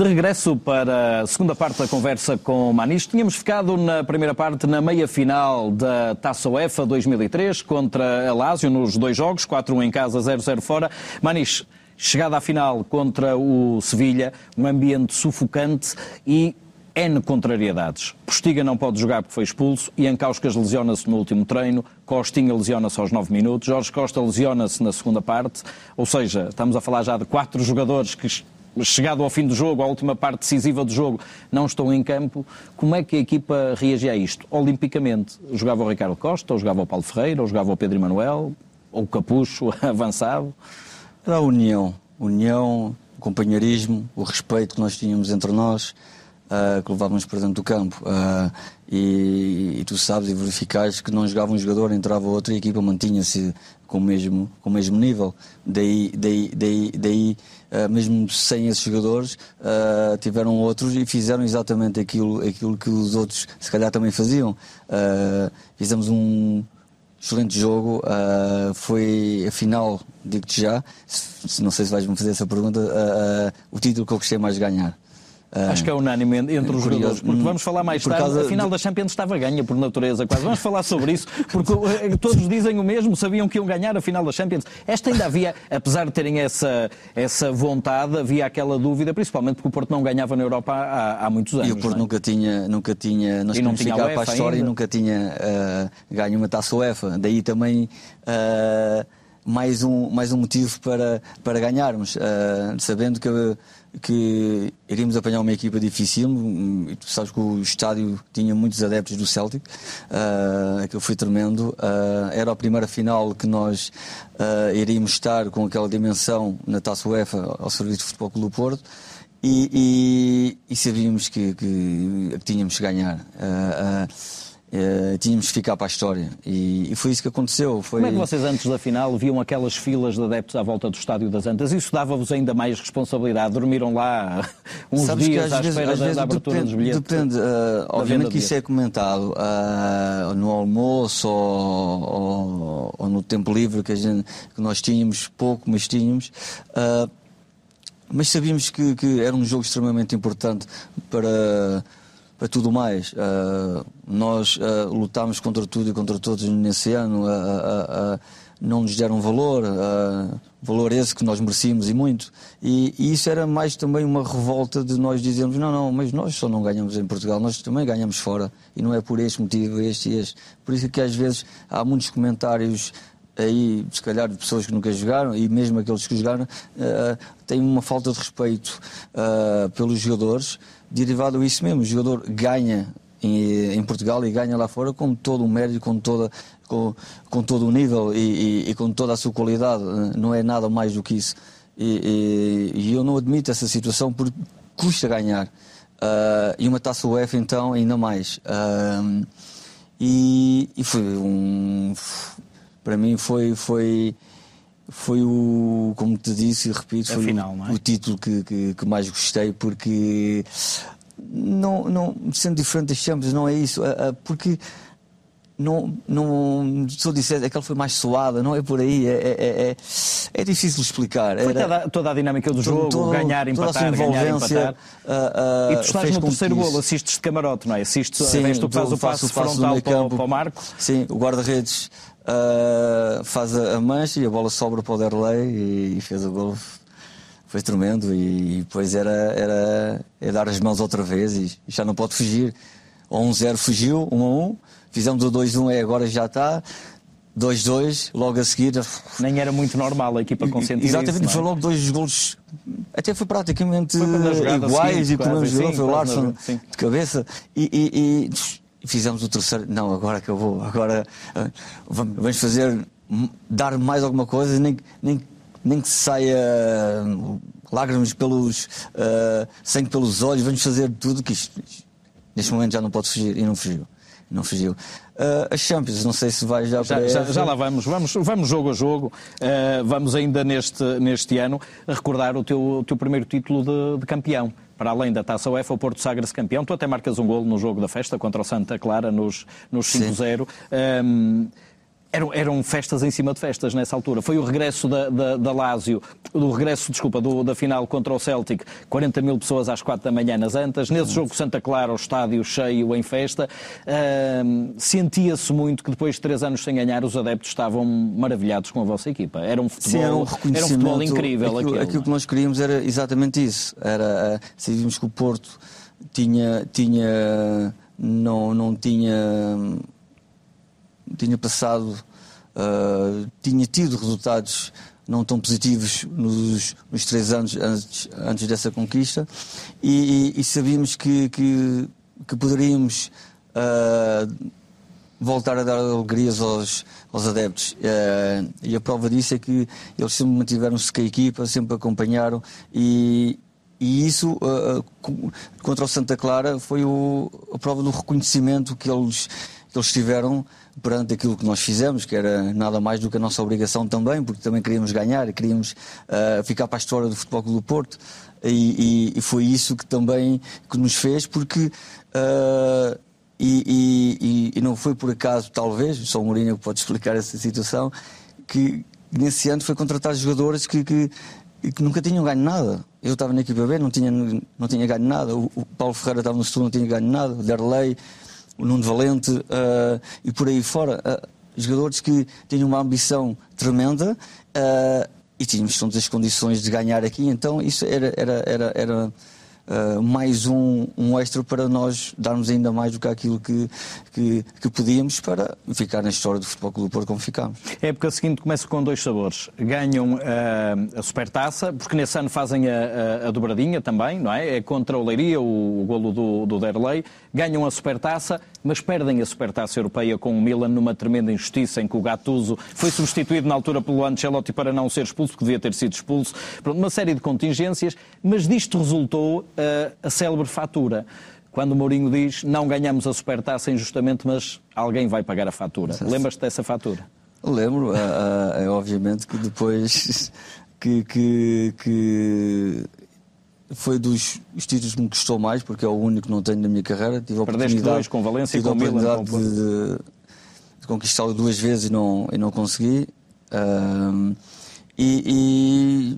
De regresso para a segunda parte da conversa com Manis, tínhamos ficado na primeira parte na meia-final da Taça UEFA 2003 contra a Lazio nos dois jogos, 4-1 em casa, 0-0 fora. Manis, chegada à final contra o Sevilha, um ambiente sufocante e N contrariedades. Postiga não pode jogar porque foi expulso, Ian Causcas lesiona-se no último treino, Costinha lesiona-se aos 9 minutos, Jorge Costa lesiona-se na segunda parte, ou seja, estamos a falar já de quatro jogadores que chegado ao fim do jogo, à última parte decisiva do jogo, não estão em campo. Como é que a equipa reagia a isto? Olimpicamente, jogava o Ricardo Costa, ou jogava o Paulo Ferreira, ou jogava o Pedro Emanuel, ou o Capucho, avançado? Era a união. União, o companheirismo, o respeito que nós tínhamos entre nós, uh, que levávamos para dentro do campo. Uh, e, e, tu sabes e verificais que não jogava um jogador, entrava outro e a equipa mantinha-se com o mesmo, com o mesmo nível. Daí, daí, daí, daí eh, mesmo sem esses jogadores, eh, tiveram outros e fizeram exatamente aquilo, aquilo que os outros se calhar também faziam. Eh, fizemos um excelente jogo. Uh, foi a final, digo-te já, se, não sei se vais-me fazer essa pergunta, uh, uh, o título que eu gostei mais de ganhar. Ah, Acho que é unânime entre os é curioso. jogadores, porque hum, vamos falar mais por tarde. A final de... da Champions estava ganha, por natureza, quase. Vamos falar sobre isso, porque eh, todos dizem o mesmo, sabiam que iam ganhar a final da Champions. Esta ainda havia, apesar de terem essa, essa vontade, havia aquela dúvida, principalmente porque o Porto não ganhava na Europa há, há muitos anos. E o Porto é? nunca tinha, nunca tinha, nós não tinha para a história ainda. e nunca tinha uh, ganho uma taça UEFA. Daí também. Uh, mais um, mais um motivo para, para ganharmos, uh, sabendo que que iríamos apanhar uma equipa difícil. Tu sabes que o estádio tinha muitos adeptos do Celtic, uh, ah, eu foi tremendo. Uh, era a primeira final que nós uh, iríamos estar com aquela dimensão na Taça UEFA ao serviço do Futebol Clube do Porto. E, e, e sabíamos que, que, que, tínhamos que ganhar. Uh, eh, tínhamos que ficar para a história. E, e foi isso que aconteceu. Foi... Como é que vocês, antes da final, viam aquelas filas de adeptos à volta do Estádio das Antas? Isso dava-vos ainda mais responsabilidade? Dormiram lá uns Sabes dias à vezes, espera da, da, abertura depende, dos bilhetes? Depende. Uh, obviamente que isso é comentado uh, no almoço ou, ou, ou, no tempo livre que, gente, que, nós tínhamos, pouco, mas tínhamos. mas sabíamos que, que era um jogo extremamente importante para para tudo mais. Uh, nós uh, lutámos contra tudo e contra todos nesse ano, uh, não nos deram valor, valor esse que nós merecíamos e muito. E, e, isso era mais também uma revolta de nós dizermos: não, não, mas nós só não ganhamos em Portugal, nós também ganhamos fora. E não é por este motivo, é este e este. Por isso é que às vezes há muitos comentários aí, se calhar, de pessoas que nunca jogaram, e mesmo aqueles que jogaram, uh, têm uma falta de respeito pelos jogadores derivado isso mesmo, o jogador ganha em, em, Portugal e ganha lá fora com todo o mérito, com, toda, com, com todo o nível e, e, e, com toda a sua qualidade, né? não é nada mais do que isso. E, e eu não admito essa situação porque custa ganhar. Uh, e uma taça UEFA, então, ainda mais. Uh, e, foi um. Para mim, foi. foi foi o, como te disse e repito, foi o, é? o, título que, que, que, mais gostei porque não, não sendo diferente das Champions, não é isso, porque não, não, se eu dissesse, aquela foi mais suada, não é por aí, é, é, é, é difícil explicar. Era, foi toda, toda, a dinâmica do jogo, todo, ganhar, empatar, ganhar, empatar. Uh, uh, e tu estás no terceiro golo, assistes de camarote, não é? Assistes, sim, tu fazes o passo faço, frontal faço para, campo, para o Marco. Sim, o guarda-redes uh, faz a, mancha e a bola sobra para o Derlei e, e fez o gol. Foi tremendo e, e depois era, era, era é dar as mãos outra vez e, já não pode fugir. 1-0 fugiu, 1-1, fizemos o 2-1 é agora já está, 2-2, logo a seguir. Nem era muito normal a equipa concentrar. Exatamente, isso, é? foi logo dois golos. Até foi praticamente foi iguais seguinte, e quando jogou, foi o Larson de cabeça. E, e, e fizemos o terceiro. Não, agora que eu vou, agora ah, vamos fazer, hum, dar mais alguma coisa, nem, nem, nem que saia hum, lágrimas pelos. Uh, sangue pelos olhos, vamos fazer tudo que isto, isto. Neste momento já não pode fugir e não fugiu. Não fugiu uh, eh, a Champions. Não sei se vai já para já, já, já, lá vamos, vamos, vamos jogo a jogo. Uh, vamos ainda neste, neste ano recordar o teu, o teu primeiro título de, de campeão para além da Taça UEFA, o Porto sagra-se campeão. Tu até marcas um golo no jogo da festa contra o Santa Clara nos, nos 5-0. Um, eram, eram, festas em cima de festas nessa altura. Foi o regresso da, da, da Lazio, do regresso, desculpa, do, da final contra o Celtic, 40 mil pessoas às 4 da manhã nas Antas. Nesse jogo Santa Clara, o estádio cheio em festa. Uh, Sentia-se muito que depois de três anos sem ganhar, os adeptos estavam maravilhados com a vossa equipa. Era um futebol, Sim, era um era um futebol incrível. Aquilo, aquilo, aquilo, que nós queríamos era exatamente isso. Era, eh, sabíamos que o Porto tinha, tinha não, não tinha tinha passado, uh, tinha tido resultados não tão positivos nos, nos três anos antes, antes dessa conquista e, e, e sabíamos que, que, que poderíamos uh, voltar a dar alegrias aos, aos adeptos. Uh, e a prova disso é que eles sempre mantiveram-se com a equipa, sempre acompanharam e, e isso uh, contra o Santa Clara foi o, a prova do reconhecimento que eles, que eles tiveram perante aquilo que nós fizemos, que era nada mais do que a nossa obrigação também, porque também queríamos ganhar, e queríamos uh, ficar para a história do Futebol Clube do Porto. E, e, e, foi isso que também que nos fez, porque uh, e, e, não foi por acaso, talvez, só o Mourinho pode explicar essa situação, que nesse ano foi contratar jogadores que, que, que nunca tinham ganho nada. Eu estava na equipa B, não tinha, não tinha ganho nada. O, o Paulo Ferreira estava no Sul, não tinha ganho nada. O Derlei, o Nuno Valente uh, e por aí fora. Uh, jogadores que tinham uma ambição tremenda eh, e tínhamos todas as condições de ganhar aqui, então isso era, era, era, era ah, mais um, um extra para nós darmos ainda mais do que aquilo que, que, que podíamos para ficar na história do Futebol Clube do Porto como ficámos. É porque a é seguinte começa com dois sabores. Ganham uh, a Supertaça, porque nesse ano fazem a, a, a, dobradinha também, não é? É contra o Leiria, o, o golo do, do Derlei. Ganham a Supertaça, mas perdem a Supertaça Europeia com o Milan numa tremenda injustiça em que o Gattuso foi substituído na altura pelo Ancelotti para não ser expulso, que devia ter sido expulso. Pronto, uma série de contingências, mas disto resultou uh, a célebre fatura quando o Mourinho diz não ganhamos a supertaça injustamente, mas alguém vai pagar a fatura. Lembras-te dessa fatura? Lembro, é, é, obviamente que depois que, que, que, foi dos títulos que me custou mais, porque é o único que não tenho na minha carreira. Tive a Perdeste oportunidade, dois com Valência e com Milan. De, de, de conquistá-lo duas vezes e não, e não consegui. e,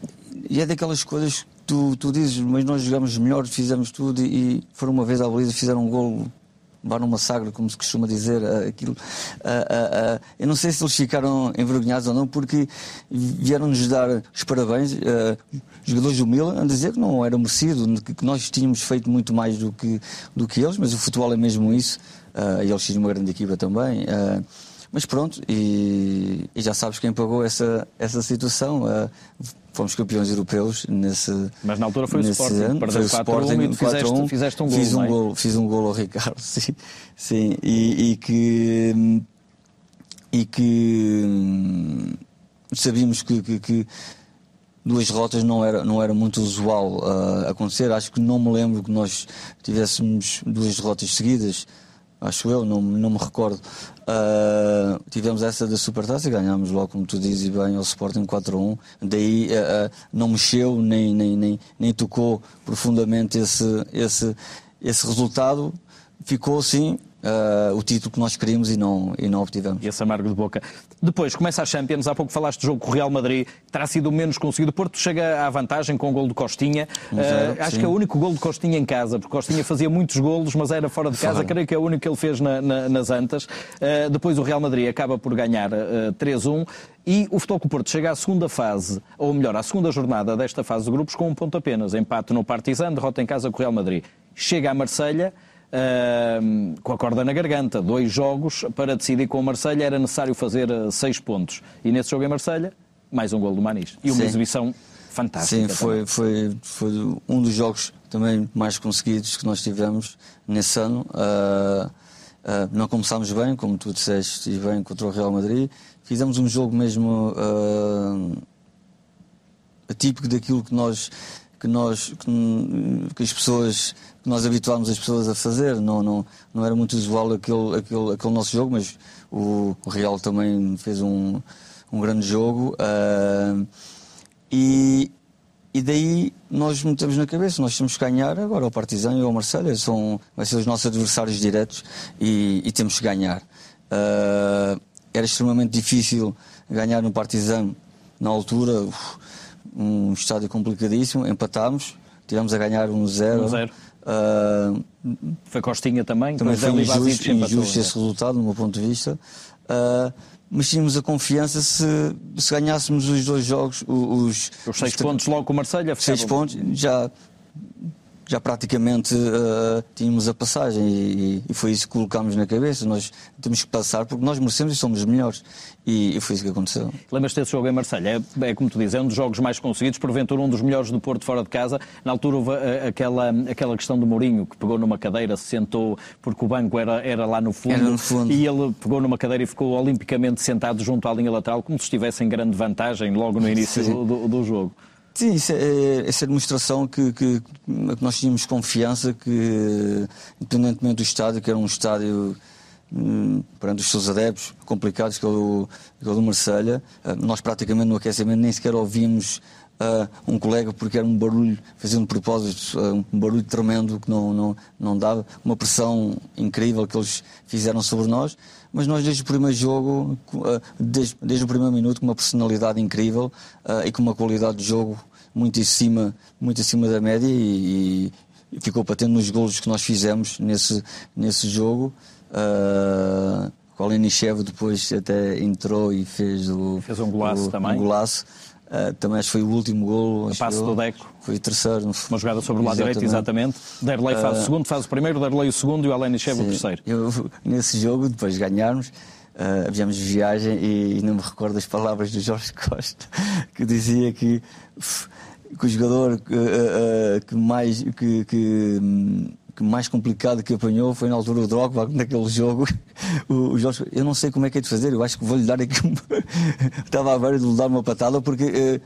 e, e é daquelas coisas tu, tu dizes, mas nós jogamos melhor, fizemos tudo e foram uma vez à Bolívia fizeram um golo vá uma sagra, como se costuma dizer, eh, aquilo. Uh, uh, uh, eu não sei se eles ficaram envergonhados ou não, porque vieram-nos dar os parabéns, jogadores do Milan, a dizer que não era merecido, que nós tínhamos feito muito mais do que, do que eles, mas o futebol é mesmo isso, e eles tinham uma grande equipa também. mas pronto, e, e, já sabes quem pagou essa, essa situação fomos campeões europeus nesse Mas na altura foi o Sporting, ano. perdeu 4-1 e tu fizeste, fizeste um gol, fiz um é? gol, Fiz um gol ao Ricardo, sim, sim e, e que... E que hum, sabíamos que, que, que duas derrotas não era, não era muito usual uh, acontecer. Acho que não me lembro que nós tivéssemos duas derrotas seguidas acho eu, não, não me recordo. Uh, tivemos essa da Supertaça e ganhámos logo, como tu dizes bem, ao Sporting 4-1. Daí uh, uh, não mexeu, nem, nem, nem, nem tocou profundamente esse, esse, esse resultado. Ficou assim uh, o título que nós queríamos e não, e não obtivemos. E esse amargo de boca. Depois, começa a Champions, há pouco falaste do jogo com o Real Madrid, que terá sido o menos conseguido. O Porto chega à vantagem com o gol de Costinha. Uh, acho sim. que é o único gol de Costinha em casa, porque Costinha fazia muitos golos, mas era fora de casa. Fora. Creio que é o único que ele fez na, na, nas Antas. Uh, depois o Real Madrid acaba por ganhar 3-1 e o Futebol Porto chega à segunda fase, ou melhor, à segunda jornada desta fase de grupos com um ponto apenas. Empate no Partizan, derrota em casa com o Real Madrid. Chega à Marselha uh, com a corda na garganta. Dois jogos para decidir com o Marselha era necessário fazer ah, seis pontos. E nesse jogo em Marselha mais um gol do Manis. E uma Sim. exibição fantástica. Sim, foi, foi, foi um dos jogos também mais conseguidos que nós tivemos nesse ano. Uh, uh, não começámos bem, como tu disseste, e bem contra o Real Madrid. Fizemos um jogo mesmo uh, atípico daquilo que nós que nós que, que as pessoas que nós habituámos as pessoas a fazer. Não, não, não era muito usual aquele, aquele, aquele nosso jogo, mas o, Real também fez um, um grande jogo. Uh, e, e daí nós metemos na cabeça, nós temos que ganhar agora ao Partizan e ao Marselha são vão ser os nossos adversários diretos e, e temos que ganhar. Uh, era extremamente difícil ganhar no Partizan na altura, um estádio complicadíssimo, empatámos, tivemos a ganhar Um 1-0. Uh, Foi Costinha também? Também foi injusto, injusto é? esse resultado, do meu ponto de vista. Uh, mas tínhamos a confiança se, se ganhássemos os dois jogos, os, os, seis os, pontos logo com o Marselha. Seis pontos, já já praticamente uh, tínhamos a passagem e, e, foi isso que colocámos na cabeça. Nós temos que passar porque nós merecemos e somos melhores. E, e foi isso que aconteceu. Lembras-te desse jogo em Marselha? É, é, como tu dizes, é um dos jogos mais conseguidos, porventura um dos melhores do Porto fora de casa. Na altura houve eh, aquela, aquela questão do Mourinho, que pegou numa cadeira, se sentou, porque o banco era, era lá no fundo, no fundo. E ele pegou numa cadeira e ficou olimpicamente sentado junto à linha lateral, como se estivesse em grande vantagem logo no início do, do jogo. Sim, é, é, essa demonstração que, que, que, nós tínhamos confiança que, independentemente do estádio, que era um estádio para hum, perante os seus adeptos complicados, que é o, que é o do Marselha, ah, nós praticamente no aquecimento nem sequer ouvimos Uh, ah, um colega porque era um barulho, fazendo propósito, ah, um barulho tremendo que não, não, não dava, uma pressão incrível que eles fizeram sobre nós mas nós desde o primeiro jogo, ah, desde, desde o primeiro minuto, com uma personalidade incrível uh, e com uma qualidade de jogo muito acima, muito acima da média e, e ficou patente nos golos que nós fizemos nesse, nesse jogo. Uh, ah, Kolenichev depois até entrou e fez o fez um golaço o, também. Um golaço. Uh, também acho que foi o último gol. O passo do Deco. Foi o terceiro. Uma jogada sobre o lado direito, exatamente. Derlei faz uh, o ah, segundo, faz o primeiro, Derlei o segundo e o Alenichev o terceiro. Eu, nesse jogo, depois de ganharmos, uh, viemos de viagem e, e, não me recordo as palavras do Jorge Costa, que dizia que, que o jogador que, uh, que mais... que, que hum, que mais complicado que apanhou foi na altura do Drogba, naquele jogo. O, Jorge, eu não sei como é que é de fazer, eu acho que vou-lhe dar aqui. Estava à beira de lhe dar uma patada porque eh,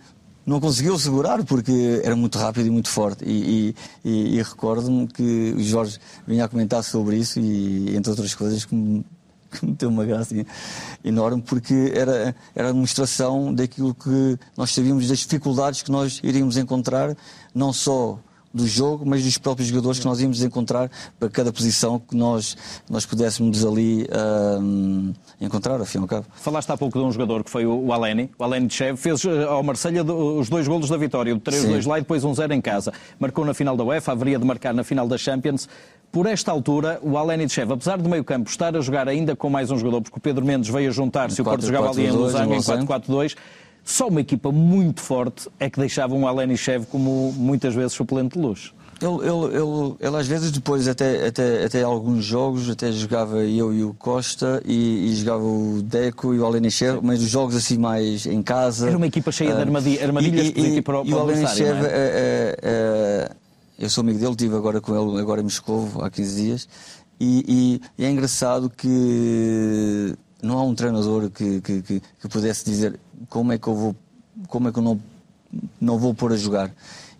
não conseguiu segurar, porque era muito rápido e muito forte. E, e, e, e recordo-me que o Jorge vinha a comentar sobre isso e, entre outras coisas, que me, que me deu uma graça enorme, porque era, era a demonstração daquilo que nós sabíamos, das dificuldades que nós iríamos encontrar, não só do jogo, mas dos próprios jogadores que nós íamos encontrar para cada posição que nós, nós pudéssemos ali ah, encontrar, afinal de e cabo. Falaste há pouco de um jogador que foi o Aleni, o Aleni Tchev, fez eh, ao Marselha os dois golos da vitória, o 3-2 lá e depois um 0 em casa. Marcou na final da UEFA, haveria de marcar na final da Champions. Por esta altura, o Aleni Tchev, apesar do meio campo estar a jogar ainda com mais um jogador, porque o Pedro Mendes veio a juntar-se, o Porto jogava ali em em 4-4-2, só uma equipa muito forte é que deixava um Alenichev como muitas vezes suplente de luz. Ele, ele, ele, ele, às vezes depois até, até, até alguns jogos, até jogava eu e o Costa e, e jogava o Deco e o Alenichev, mas os jogos assim mais em casa... Era uma equipa cheia de ah, armadilhas, armadilhas e, e, e, para, e o Alenichev, é? é, é, eu sou amigo dele, estive agora com ele agora em Moscou há 15 dias e, e é engraçado que não há um treinador que, que, que, que, pudesse dizer como é que eu vou, como é que eu não, não vou pôr a jogar.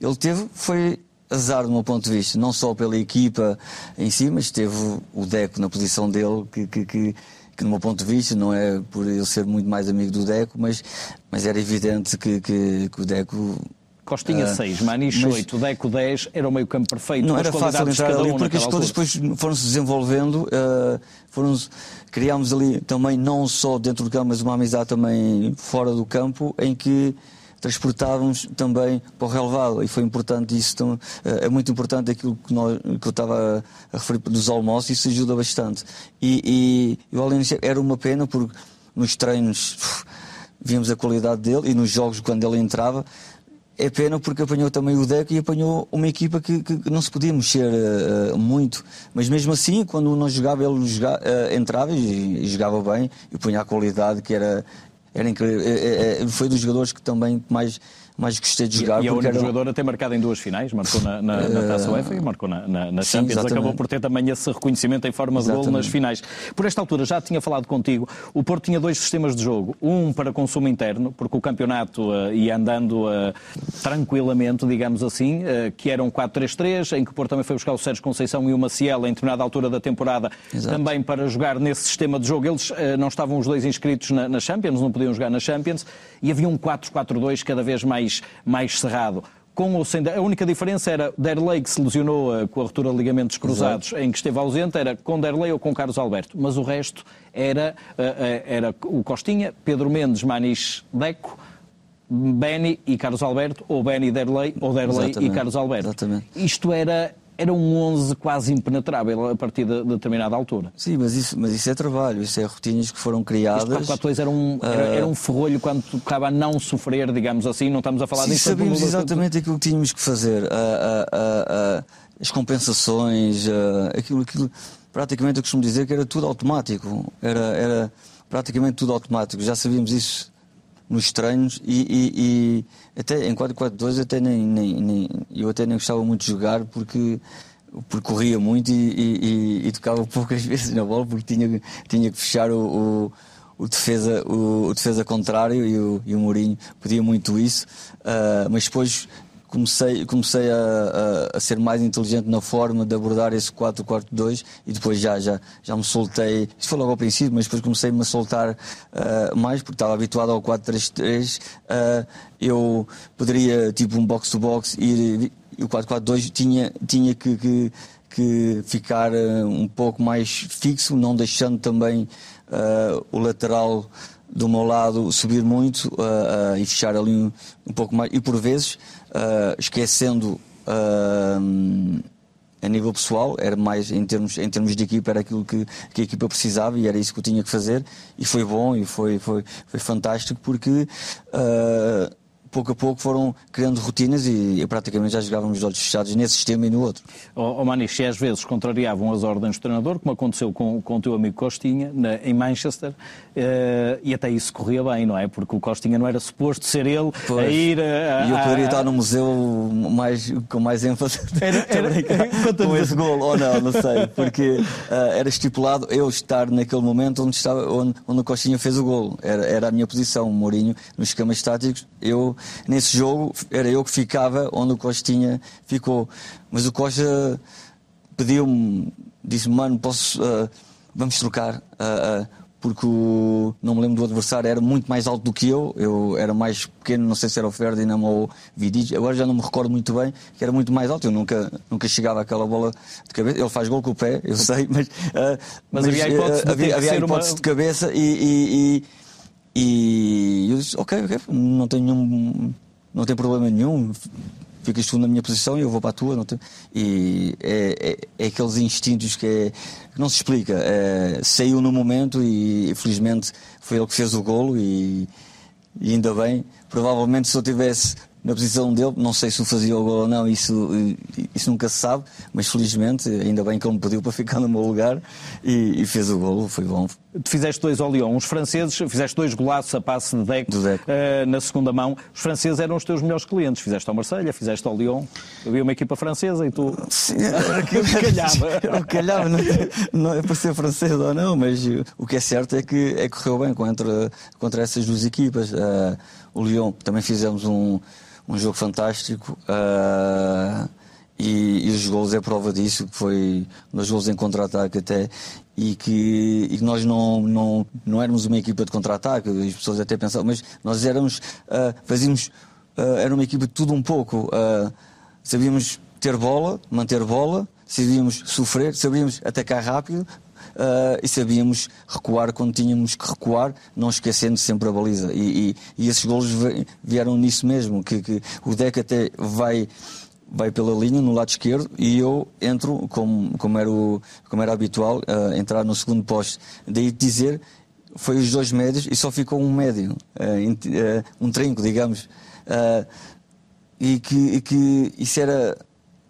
Ele teve, foi azar do meu ponto de vista, não só pela equipa em si, mas teve o Deco na posição dele, que, que, que, que meu ponto de vista, não é por ele ser muito mais amigo do Deco, mas, mas era evidente que, que, que o Deco Costinha 6, Maniche 8, Deco 10, era o meio campo perfeito. Não era fácil entrar ali, um porque as coisas depois foram-se desenvolvendo, uh, ah, foram criámos ali também, não só dentro do campo, mas uma amizade também fora do campo, em que transportávamos também para o relevado e foi importante isso então, é muito importante aquilo que, nós, que eu estava a referir dos almoços isso ajuda bastante e, e eu era uma pena porque nos treinos puf, víamos a qualidade dele e nos jogos quando ele entrava é pena porque apanhou também o Deco e apanhou uma equipa que, que não se podia mexer uh, muito. Mas mesmo assim, quando não jogava, ele jogava, uh, eh, entrava e, e, jogava bem e punha a qualidade que era, era incrível. É, é, foi dos jogadores que também mais mais gostei de jogar. E, e a única era... jogadora tem marcado em duas finais, marcou na, na, na eh, Taça UEFA e marcou na, na, na Champions. Sim, Acabou por ter também esse reconhecimento em forma de gol nas finais. Por esta altura, já tinha falado contigo, o Porto tinha dois sistemas de jogo. Um para consumo interno, porque o campeonato uh, ia andando uh, tranquilamente, digamos assim, uh, que era um 4-3-3, em que o Porto também foi buscar o Sérgio Conceição e o Maciel em determinada altura da temporada, Exato. também para jogar nesse sistema de jogo. Eles não estavam os dois inscritos na, na Champions, não podiam jogar na Champions e havia um 4-4-2 cada vez mais, mais cerrado com ou sem. A única diferença era Derlei, que se lesionou eh, com a ruptura de ligamentos cruzados, Exato. em que esteve ausente, era com Derlei ou com Carlos Alberto. Mas o resto era, eh, eh, era o Costinha, Pedro Mendes, Manis Deco. Benny e Carlos Alberto, ou Benny Derlei, ou Derlei e Carlos Alberto. Exatamente. Isto era era um 11 quase impenetrável a partir de, determinada altura. Sim, mas isso, mas isso é trabalho, isso é rotinas que foram criadas. Este 4-4-2 era um, era, eh, era, um ferrolho quando tocava a não sofrer, digamos assim, não estamos a falar sim, disso. Sabíamos exatamente aquilo que tínhamos que fazer, uh, uh, uh, as compensações, aquilo, aquilo. Praticamente eu costumo dizer que era tudo automático, era, era praticamente tudo automático, já sabíamos isso nos treinos e, e, e até em 4-4-2 até nem, nem, nem, eu até nem gostava muito de jogar porque percorria corria muito e, e tocava poucas vezes na bola porque tinha, tinha que fechar o, o o defesa, o, o, defesa contrário e o, e o Mourinho podia muito isso, uh, mas depois comecei, comecei a, a, a, ser mais inteligente na forma de abordar esse 4-4-2 e depois já, já, já me soltei. Isso foi logo ao princípio, mas depois comecei-me a soltar uh, mais, porque estava habituado ao 4-3-3. Uh, ah, eu poderia, tipo, um box-to-box, ir. E o 4-4-2 tinha, tinha que, que que ficar ah, um pouco mais fixo, não deixando também uh, o lateral do meu lado subir muito uh, uh, e fechar ali um, um pouco mais. E por vezes ah, esquecendo uh, a nível pessoal, era mais em termos, em termos de equipa, era aquilo que, que a equipa precisava e era isso que eu tinha que fazer. E foi bom e foi, foi, foi fantástico porque. Uh, pouco a pouco foram criando rotinas e, e praticamente já jogávamos os olhos fechados nesse sistema e no outro. Oh, oh Maniche, às vezes contrariavam as ordens do treinador, como aconteceu com, com o teu amigo Costinha na, em Manchester, uh, e até isso corria bem, não é? Porque o Costinha não era suposto ser ele pois, a ir a, E eu poderia estar no museu mais, com mais ênfase era, era, com esse golo, ou não, não sei, porque uh, era estipulado eu estar naquele momento onde, estava, onde, onde o Costinha fez o golo. Era, era a minha posição, o Mourinho, nos esquemas estáticos, eu nesse jogo era eu que ficava onde o Costinha ficou. Mas o Costa pediu-me, disse-me, mano, posso, uh, vamos trocar. Uh, uh, porque o, não me lembro do adversário, era muito mais alto do que eu, eu era mais pequeno, não sei se era o Ferdinand ou o Vidic, agora já não me recordo muito bem, que era muito mais alto, eu nunca, nunca chegava àquela bola de cabeça, ele faz gol com o pé, eu sei, mas, uh, mas, mas havia a hipótese, de, havia, havia a hipótese uma... de cabeça e, e, e e eu disse, ok, ok, não tenho, nenhum, não tenho problema nenhum, ficas tu na minha posição e eu vou para a tua. Não tenho... E é, é, é aqueles instintos que, é, que não se explica. É, saiu no momento e, felizmente, foi ele que fez o golo e, e ainda bem. Provavelmente se eu tivesse na posição dele, não sei se o fazia o golo ou não, isso, isso nunca se sabe, mas felizmente, ainda bem que ele me pediu para ficar no meu lugar e, e fez o golo, foi bom, fizeste dois ao Lyon. Os franceses, fizeste dois golaços a passe de Deco, de Deco. Uh, na segunda mão. Os franceses eram os teus melhores clientes. Fizeste ao Marselha, fizeste ao Lyon. Havia uma equipa francesa e tu. Sim, calhava. Eu calhava, não, não é para ser francês ou não, mas o que é certo é que é correu bem contra, contra essas duas equipas. Uh, o Lyon também fizemos um, um jogo fantástico. Uh, e, e, os gols é prova disso, que foi nos gols em contra-ataque até, e que, e que nós não, não, não éramos uma equipa de contra-ataque, as pessoas até pensavam, mas nós éramos, uh, fazíamos, uh, era uma equipa de tudo um pouco. Uh, sabíamos ter bola, manter bola, sabíamos sofrer, sabíamos atacar rápido, Uh, e sabíamos recuar quando tínhamos que recuar, não esquecendo sempre a baliza. E, e, e esses golos vieram nisso mesmo, que, que o Deco até vai vai pela linha no lado esquerdo e eu entro, como, como, era, o, como era habitual, uh, entrar no segundo poste. Daí dizer, foi os dois médios e só ficou um médio, uh, um trinco, digamos. Uh, e, que, e que isso era,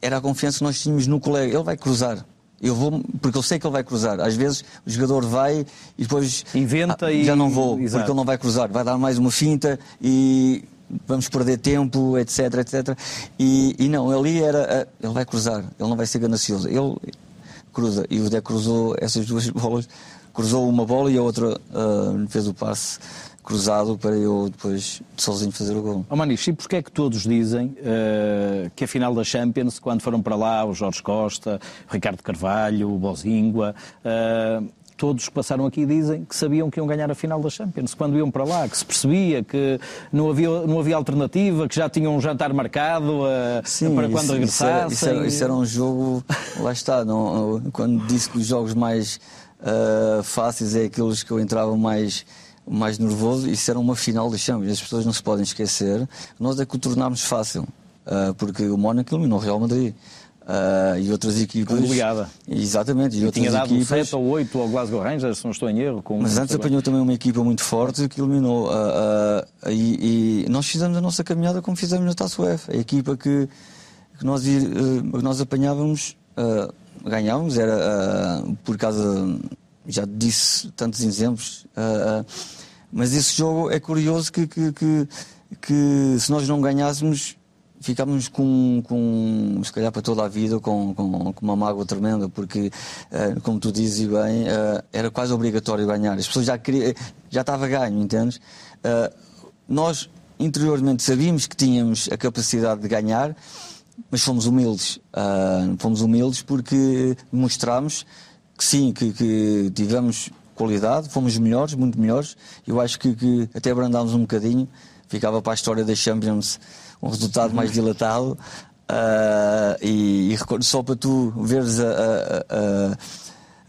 era a confiança que nós tínhamos no colega. Ele vai cruzar. Eu vou, porque eu sei que ele vai cruzar. Às vezes o jogador vai e depois inventa ah, e já não vou, Exato. porque ele não vai cruzar. Vai dar mais uma finta e vamos perder tempo, etc, etc. E, e não, ali era, ele vai cruzar, ele não vai ser ganancioso. Ele cruza, e o Deco cruzou essas duas bolas, cruzou uma bola e a outra uh, fez o passe cruzado para eu depois sozinho fazer o gol. Oh Manis, e porquê é que todos dizem uh, que a final da Champions, quando foram para lá o Jorge Costa, o Ricardo Carvalho, o Bozingua, uh, todos que passaram aqui dizem que sabiam que iam ganhar a final da Champions, quando iam para lá, que se percebia que não havia, não havia alternativa, que já tinham um jantar marcado a, eh, Sim, para quando isso, é- regressassem. Isso era, isso, era, um jogo, lá está, não, quando disse que os jogos mais uh, fáceis é aqueles que eu entrava mais mais nervoso, isso era uma final de Champions, as pessoas não se podem esquecer. Nós é que o tornámos fácil, uh, porque o Mónaco eliminou o Real Madrid. Uh, e outras equipas. Goleada. Exatamente. E, e tinha dado equipas... 7 ou 8 ao Glasgow Rangers, se não estou em erro. Com Mas antes apanhou também uma equipa muito forte que eliminou. Uh, uh, e, e, nós fizemos a nossa caminhada como fizemos na Taça UEFA. A equipa que, que nós, nós apanhávamos, ganhávamos, era por causa. Já disse tantos exemplos. mas esse jogo é curioso que, que, que, que se nós não ganhássemos ficámos com, com, se calhar para toda a vida, com, com, com uma mágoa tremenda, porque, eh, como tu dizes bem, eh, era quase obrigatório ganhar. As pessoas já queriam, já estava ganho, entendes? Eh, nós interiormente sabíamos que tínhamos a capacidade de ganhar, mas fomos humildes. Fomos humildes porque mostramos que sim, que, que tivemos qualidade, fomos melhores, muito melhores. Eu acho que, que até abrandámos um bocadinho. Ficava para a história da Champions um resultado mais dilatado uh, e, e, só para tu veres a, a, a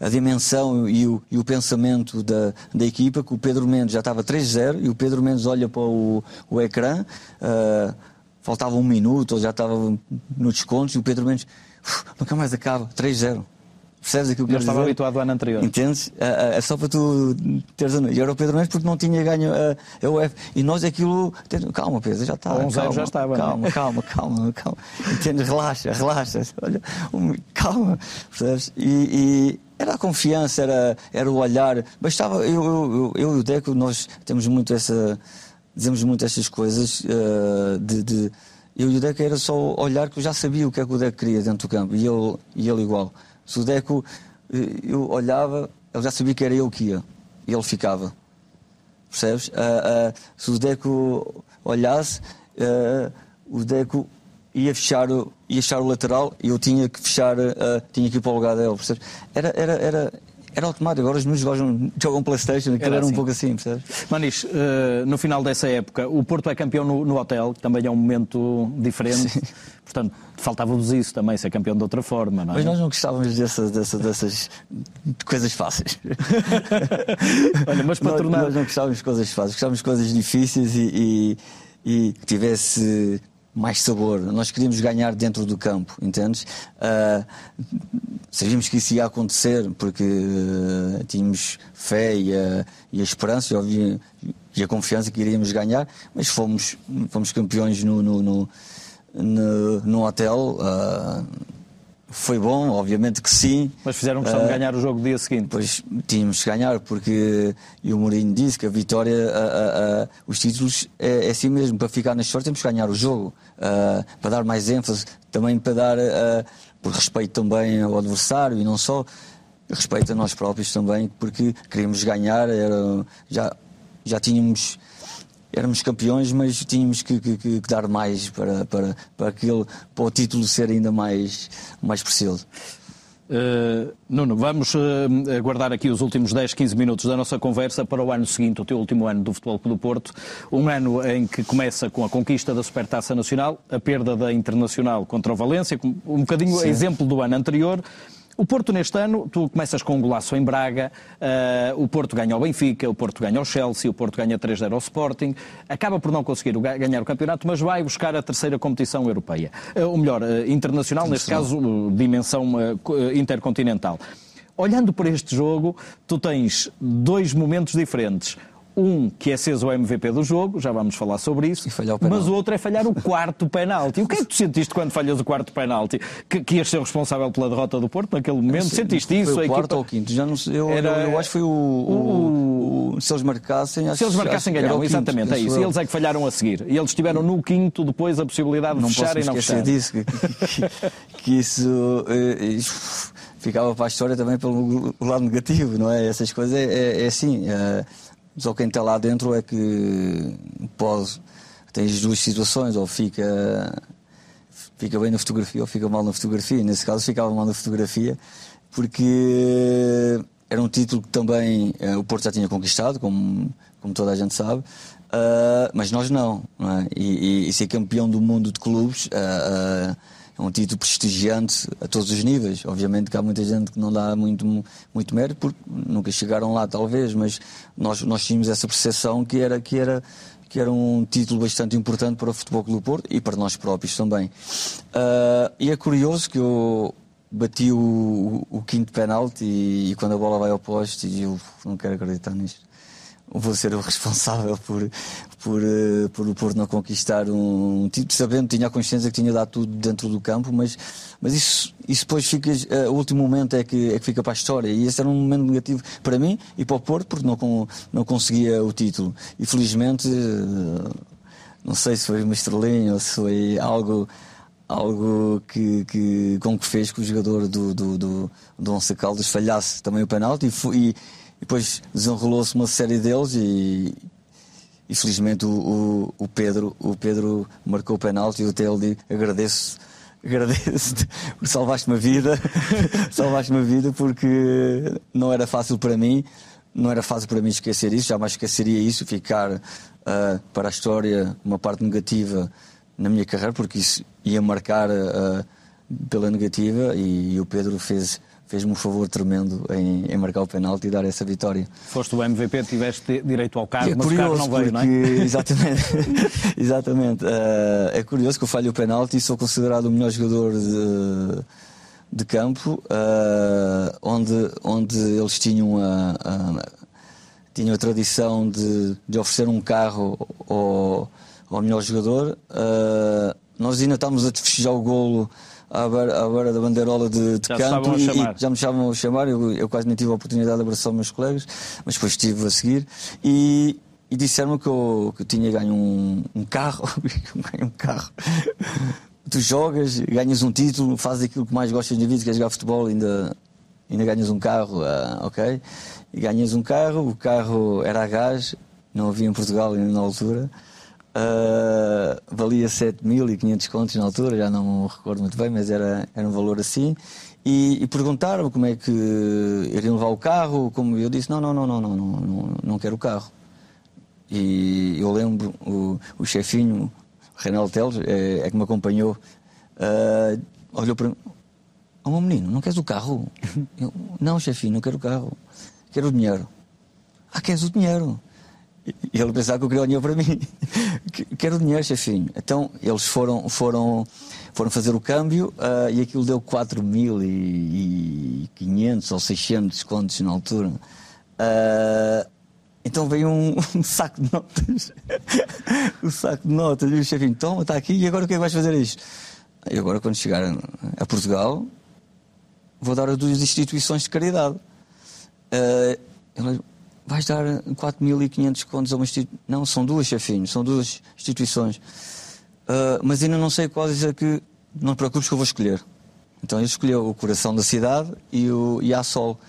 a dimensão e o, e o pensamento da, da, equipa, que o Pedro Mendes já estava 3-0 e o Pedro Mendes olha para o, o ecrã, uh, faltava um minuto, ou já estava no desconto, e o Pedro Mendes nunca mais acaba, 3-0. Percebes aquilo que eu estava dizer? habituado ao ano anterior. Entendes? É, é, é só para tu teres a E era o Pedro Mendes porque não tinha ganho a, UEF. E nós aquilo. Calma, Pedro, já está. Um calma, já estava. É? Calma, calma, calma, calma. Entendes? Relaxa, relaxa. Olha, calma. Percebes? E. era a confiança, era, era o olhar. Bastava, eu, eu, eu e o Deco, nós temos muito essa. Dizemos muito estas coisas eh, de, Eu e o Deco era só olhar que eu já sabia o que é que o Deco queria dentro do campo. E ele, e ele igual. Se o Deco, eh, eu olhava, ele já sabia que era eu que ia. E ele ficava. Percebes? Uh, uh, se o Deco olhasse, uh, o Deco ia fechar o, ia fechar o lateral e eu tinha que fechar, tinha que ir para o lugar dele. Percebes? Era, era, era, era automático, agora os meus jogam, jogam Playstation, aquilo era, era um assim. pouco assim, percebes? Manis, uh, no final dessa época, o Porto é campeão no, no hotel, que também é um momento diferente. Sim. Portanto, faltava-vos isso também, ser campeão de outra forma, não é? Mas nós não gostávamos dessa, dessa, dessas coisas fáceis. Olha, mas para nós, tornar... Nós não gostávamos de coisas fáceis, gostávamos de coisas difíceis e, e, e tivesse mais sabor. Nós queríamos ganhar dentro do campo, entendes? Uh, sabíamos que isso ia acontecer porque uh, tínhamos fé e a, e a esperança e, óbvio, e, a confiança que iríamos ganhar, mas fomos, fomos campeões no, no, no, no, no hotel. Uh, foi bom, obviamente que sim. Mas fizeram questão uh, de ah, ganhar o jogo dia seguinte. Pois tínhamos que ganhar, porque e o Mourinho disse que a vitória, a, os títulos é, é, assim mesmo. Para ficar na história temos que ganhar o jogo, uh, para dar mais ênfase, também para dar, uh, por respeito também ao adversário e não só, respeito a nós próprios também, porque queríamos ganhar, era, já, já tínhamos éramos campeões, mas tínhamos que, que, que dar mais para, para, para, aquele, para o título ser ainda mais, mais precioso. Uh, eh, Nuno, vamos uh, aguardar aqui os últimos 10, 15 minutos da nossa conversa para o ano seguinte, o teu último ano do Futebol Clube do Porto. Um ano em que começa com a conquista da Supertaça Nacional, a perda da Internacional contra o Valência, um bocadinho Sim. exemplo do ano anterior, o Porto neste ano, tu começas com um golaço em Braga, uh, o Porto ganha ao Benfica, o Porto ganha ao Chelsea, o Porto ganha 3-0 ao Sporting, acaba por não conseguir o, ganhar o campeonato, mas vai buscar a terceira competição europeia, uh, ou melhor, uh, internacional, neste caso, dimensão intercontinental. Olhando para este jogo, tu tens dois momentos diferentes. Um que é aceso o MVP do jogo, já vamos falar sobre isso. O mas o outro é falhar o quarto penalti. O que é que tu sentiste quando falhas o quarto penalti? Que, que ias ser responsável pela derrota do Porto naquele momento? Sei, sentiste foi isso? Foi o quarto equipa... ou quinto? Já não sei. Eu, Era... eu, eu acho que foi o, o, o, Se eles marcassem. Acho, se eles marcassem, ganharam. Exatamente, é isso. E eles é que falharam a seguir. E eles tiveram no quinto depois a possibilidade de não fechar posso e não fechar. disso. Que, que, que isso, eh, isso ficava para a história também pelo lado negativo, não é? Essas coisas é, é, é assim. Eh, só quem está lá dentro é que pode. as duas situações, ou fica, fica bem na fotografia ou fica mal na fotografia. Nesse caso, ficava mal na fotografia, porque era um título que também eh, o Porto já tinha conquistado, como, como toda a gente sabe, uh, mas nós não. não é? e, e, e, ser campeão do mundo de clubes. Uh, uh, é um título prestigiante a todos os níveis. Obviamente que há muita gente que não dá muito, muito mérito porque nunca chegaram lá, talvez, mas nós, nós tínhamos essa percepção que era, que era que era um título bastante importante para o Futebol Clube do Porto e para nós próprios também. Uh, e é curioso que eu bati o, o, o quinto penalti e, e, quando a bola vai ao poste, e eu não quero acreditar nisto vou ser o responsável por, por, eh, por o Porto não conquistar um título, sabendo, tinha a consciência que tinha dado tudo dentro do campo, mas, mas isso, isso depois fica, eh, o último momento é que, é que fica para a história, e esse era um momento negativo para mim e para o Porto, porque não, não conseguia o título. E felizmente, eh, não sei se foi uma estrelinha ou se foi algo algo que, que, com que fez que o jogador do, do, do, do Caldas falhasse também o penalti e, e, depois desenrolou-se uma série deles e, infelizmente felizmente o, o, o, Pedro, o Pedro marcou o penalti e o Teldi agradeço agradeço-te salvaste-me a vida salvaste-me a vida porque não era fácil para mim não era fácil para mim esquecer isso jamais esqueceria isso, ficar uh, para a história uma parte negativa na minha carreira porque isso ia marcar uh, pela negativa e, e o Pedro fez fez-me um favor tremendo em, em, marcar o penalti e dar essa vitória. Foste o MVP, tiveste direito ao cargo, é mas o cargo não veio, porque, não é? Exatamente. exatamente. Uh, é curioso que eu falhe o penalti e sou considerado o melhor jogador de, de campo, uh, onde, onde eles tinham a, a, tinham a tradição de, de oferecer um carro ao, ao melhor jogador. Uh, nós ainda estávamos a festejar o golo à beira, à beira da bandeirola de, de já canto. e, já me chamavam a chamar, eu, eu, quase nem tive a oportunidade de abraçar os meus colegas, mas depois estive a seguir. E, e disseram-me que eu, que eu tinha ganho um, um carro. ganho um carro. tu jogas, ganhas um título, fazes aquilo que mais gostas na vida, que é jogar futebol, ainda, ainda ganhas um carro, ah, ok? E ganhas um carro, o carro era a gás, não havia em Portugal ainda na altura. Ah, valia 7.500 contos na altura, já não me recordo muito bem, mas era, era um valor assim. E, e perguntaram-me como é que iriam levar o carro, como eu disse, não, não, não, não, não, não, não quero o carro. E eu lembro, o, o chefinho, Reinaldo Teles, é, é, que me acompanhou, uh, olhou para mim, oh meu menino, não queres o carro? Eu, não, chefinho, não quero o carro, quero o dinheiro. Ah, queres o dinheiro? E ele pensava que eu queria o dinheiro para mim. quero dinheiro, chefinho. Então eles foram, foram, foram fazer o câmbio uh, e aquilo deu 4.500 ou 600 contos na altura. Uh, então veio um, um, saco de notas. o saco de notas. E o chefinho, então, toma, está aqui, e agora o que é que vais fazer isto? E agora, quando chegar a Portugal, vou dar a duas instituições de caridade. Uh, vais dar 4.500 contos a uma instituição. Não, são duas, chefinho, são duas instituições. Uh, mas ainda não sei quais é que. Não te preocupes que eu vou escolher. Então ele escolheu o coração da cidade e, o, e a Sol.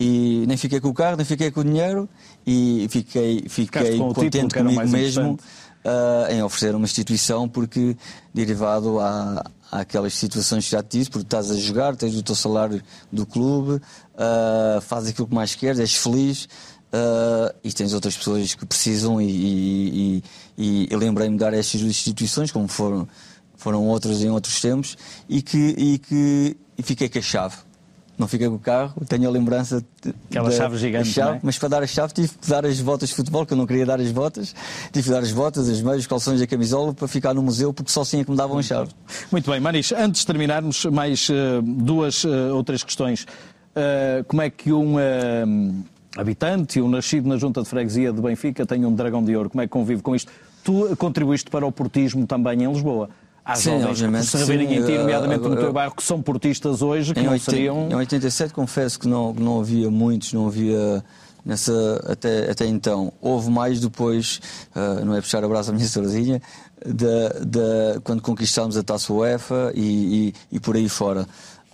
E nem fiquei com o carro, nem fiquei com o dinheiro e fiquei, fiquei com contente tipo, comigo mesmo uh, em oferecer uma instituição, porque derivado à, àquelas situações que já te disse, porque estás a jogar, tens o teu salário do clube, uh, fazes aquilo que mais queres, és feliz. Uh, e tens outras pessoas que precisam e, e, e, e lembrei-me de dar estas duas instituições, como foram, foram outras em outros tempos, e que, e que e fiquei com a chave. Não fiquei com o carro, tenho a lembrança de, Aquela da, chave gigante, chave, é? mas para dar a chave tive que dar as botas de futebol, que eu não queria dar as botas, tive que dar as botas, as meias, os calções e a camisola para ficar no museu, porque só assim é que me davam a chave. Muito bem, Maris, antes de terminarmos, mais uh, duas uh, eh, ou três questões. Uh, como é que um habitante, eu nascido na Junta de Freguesia de Benfica, tenho um dragão de ouro, como é que convivo com isto? Tu contribuíste para o portismo também em Lisboa. Há sim, jovens que se reverem em ti, nomeadamente no teu bairro, que são portistas hoje, que em não 80, seriam... Em 87 confesso que não, não havia muitos, não havia... Nessa, até, até então, houve mais depois, uh, não é puxar a braço à minha sardinha, quando conquistámos a taça UEFA e, e, e por aí fora.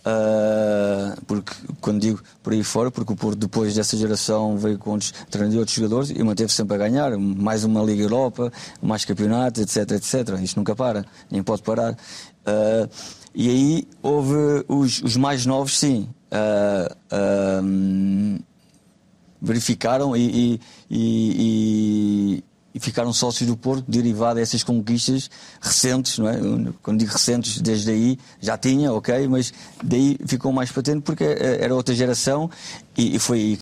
Uh, porque quando digo por aí fora, porque o Porto depois dessa geração veio com outros treinadores, jogadores e manteve sempre a ganhar, mais uma Liga Europa, mais campeonatos, etc, etc. Isto nunca para, nem pode parar. Uh, e aí houve os, os mais novos, sim, uh, verificaram e, e, e, ficaram sócios do Porto, derivado dessas conquistas recentes, não é? Quando digo recentes, desde aí já tinha, ok, mas daí ficou mais patente porque eh, era outra geração e, e foi aí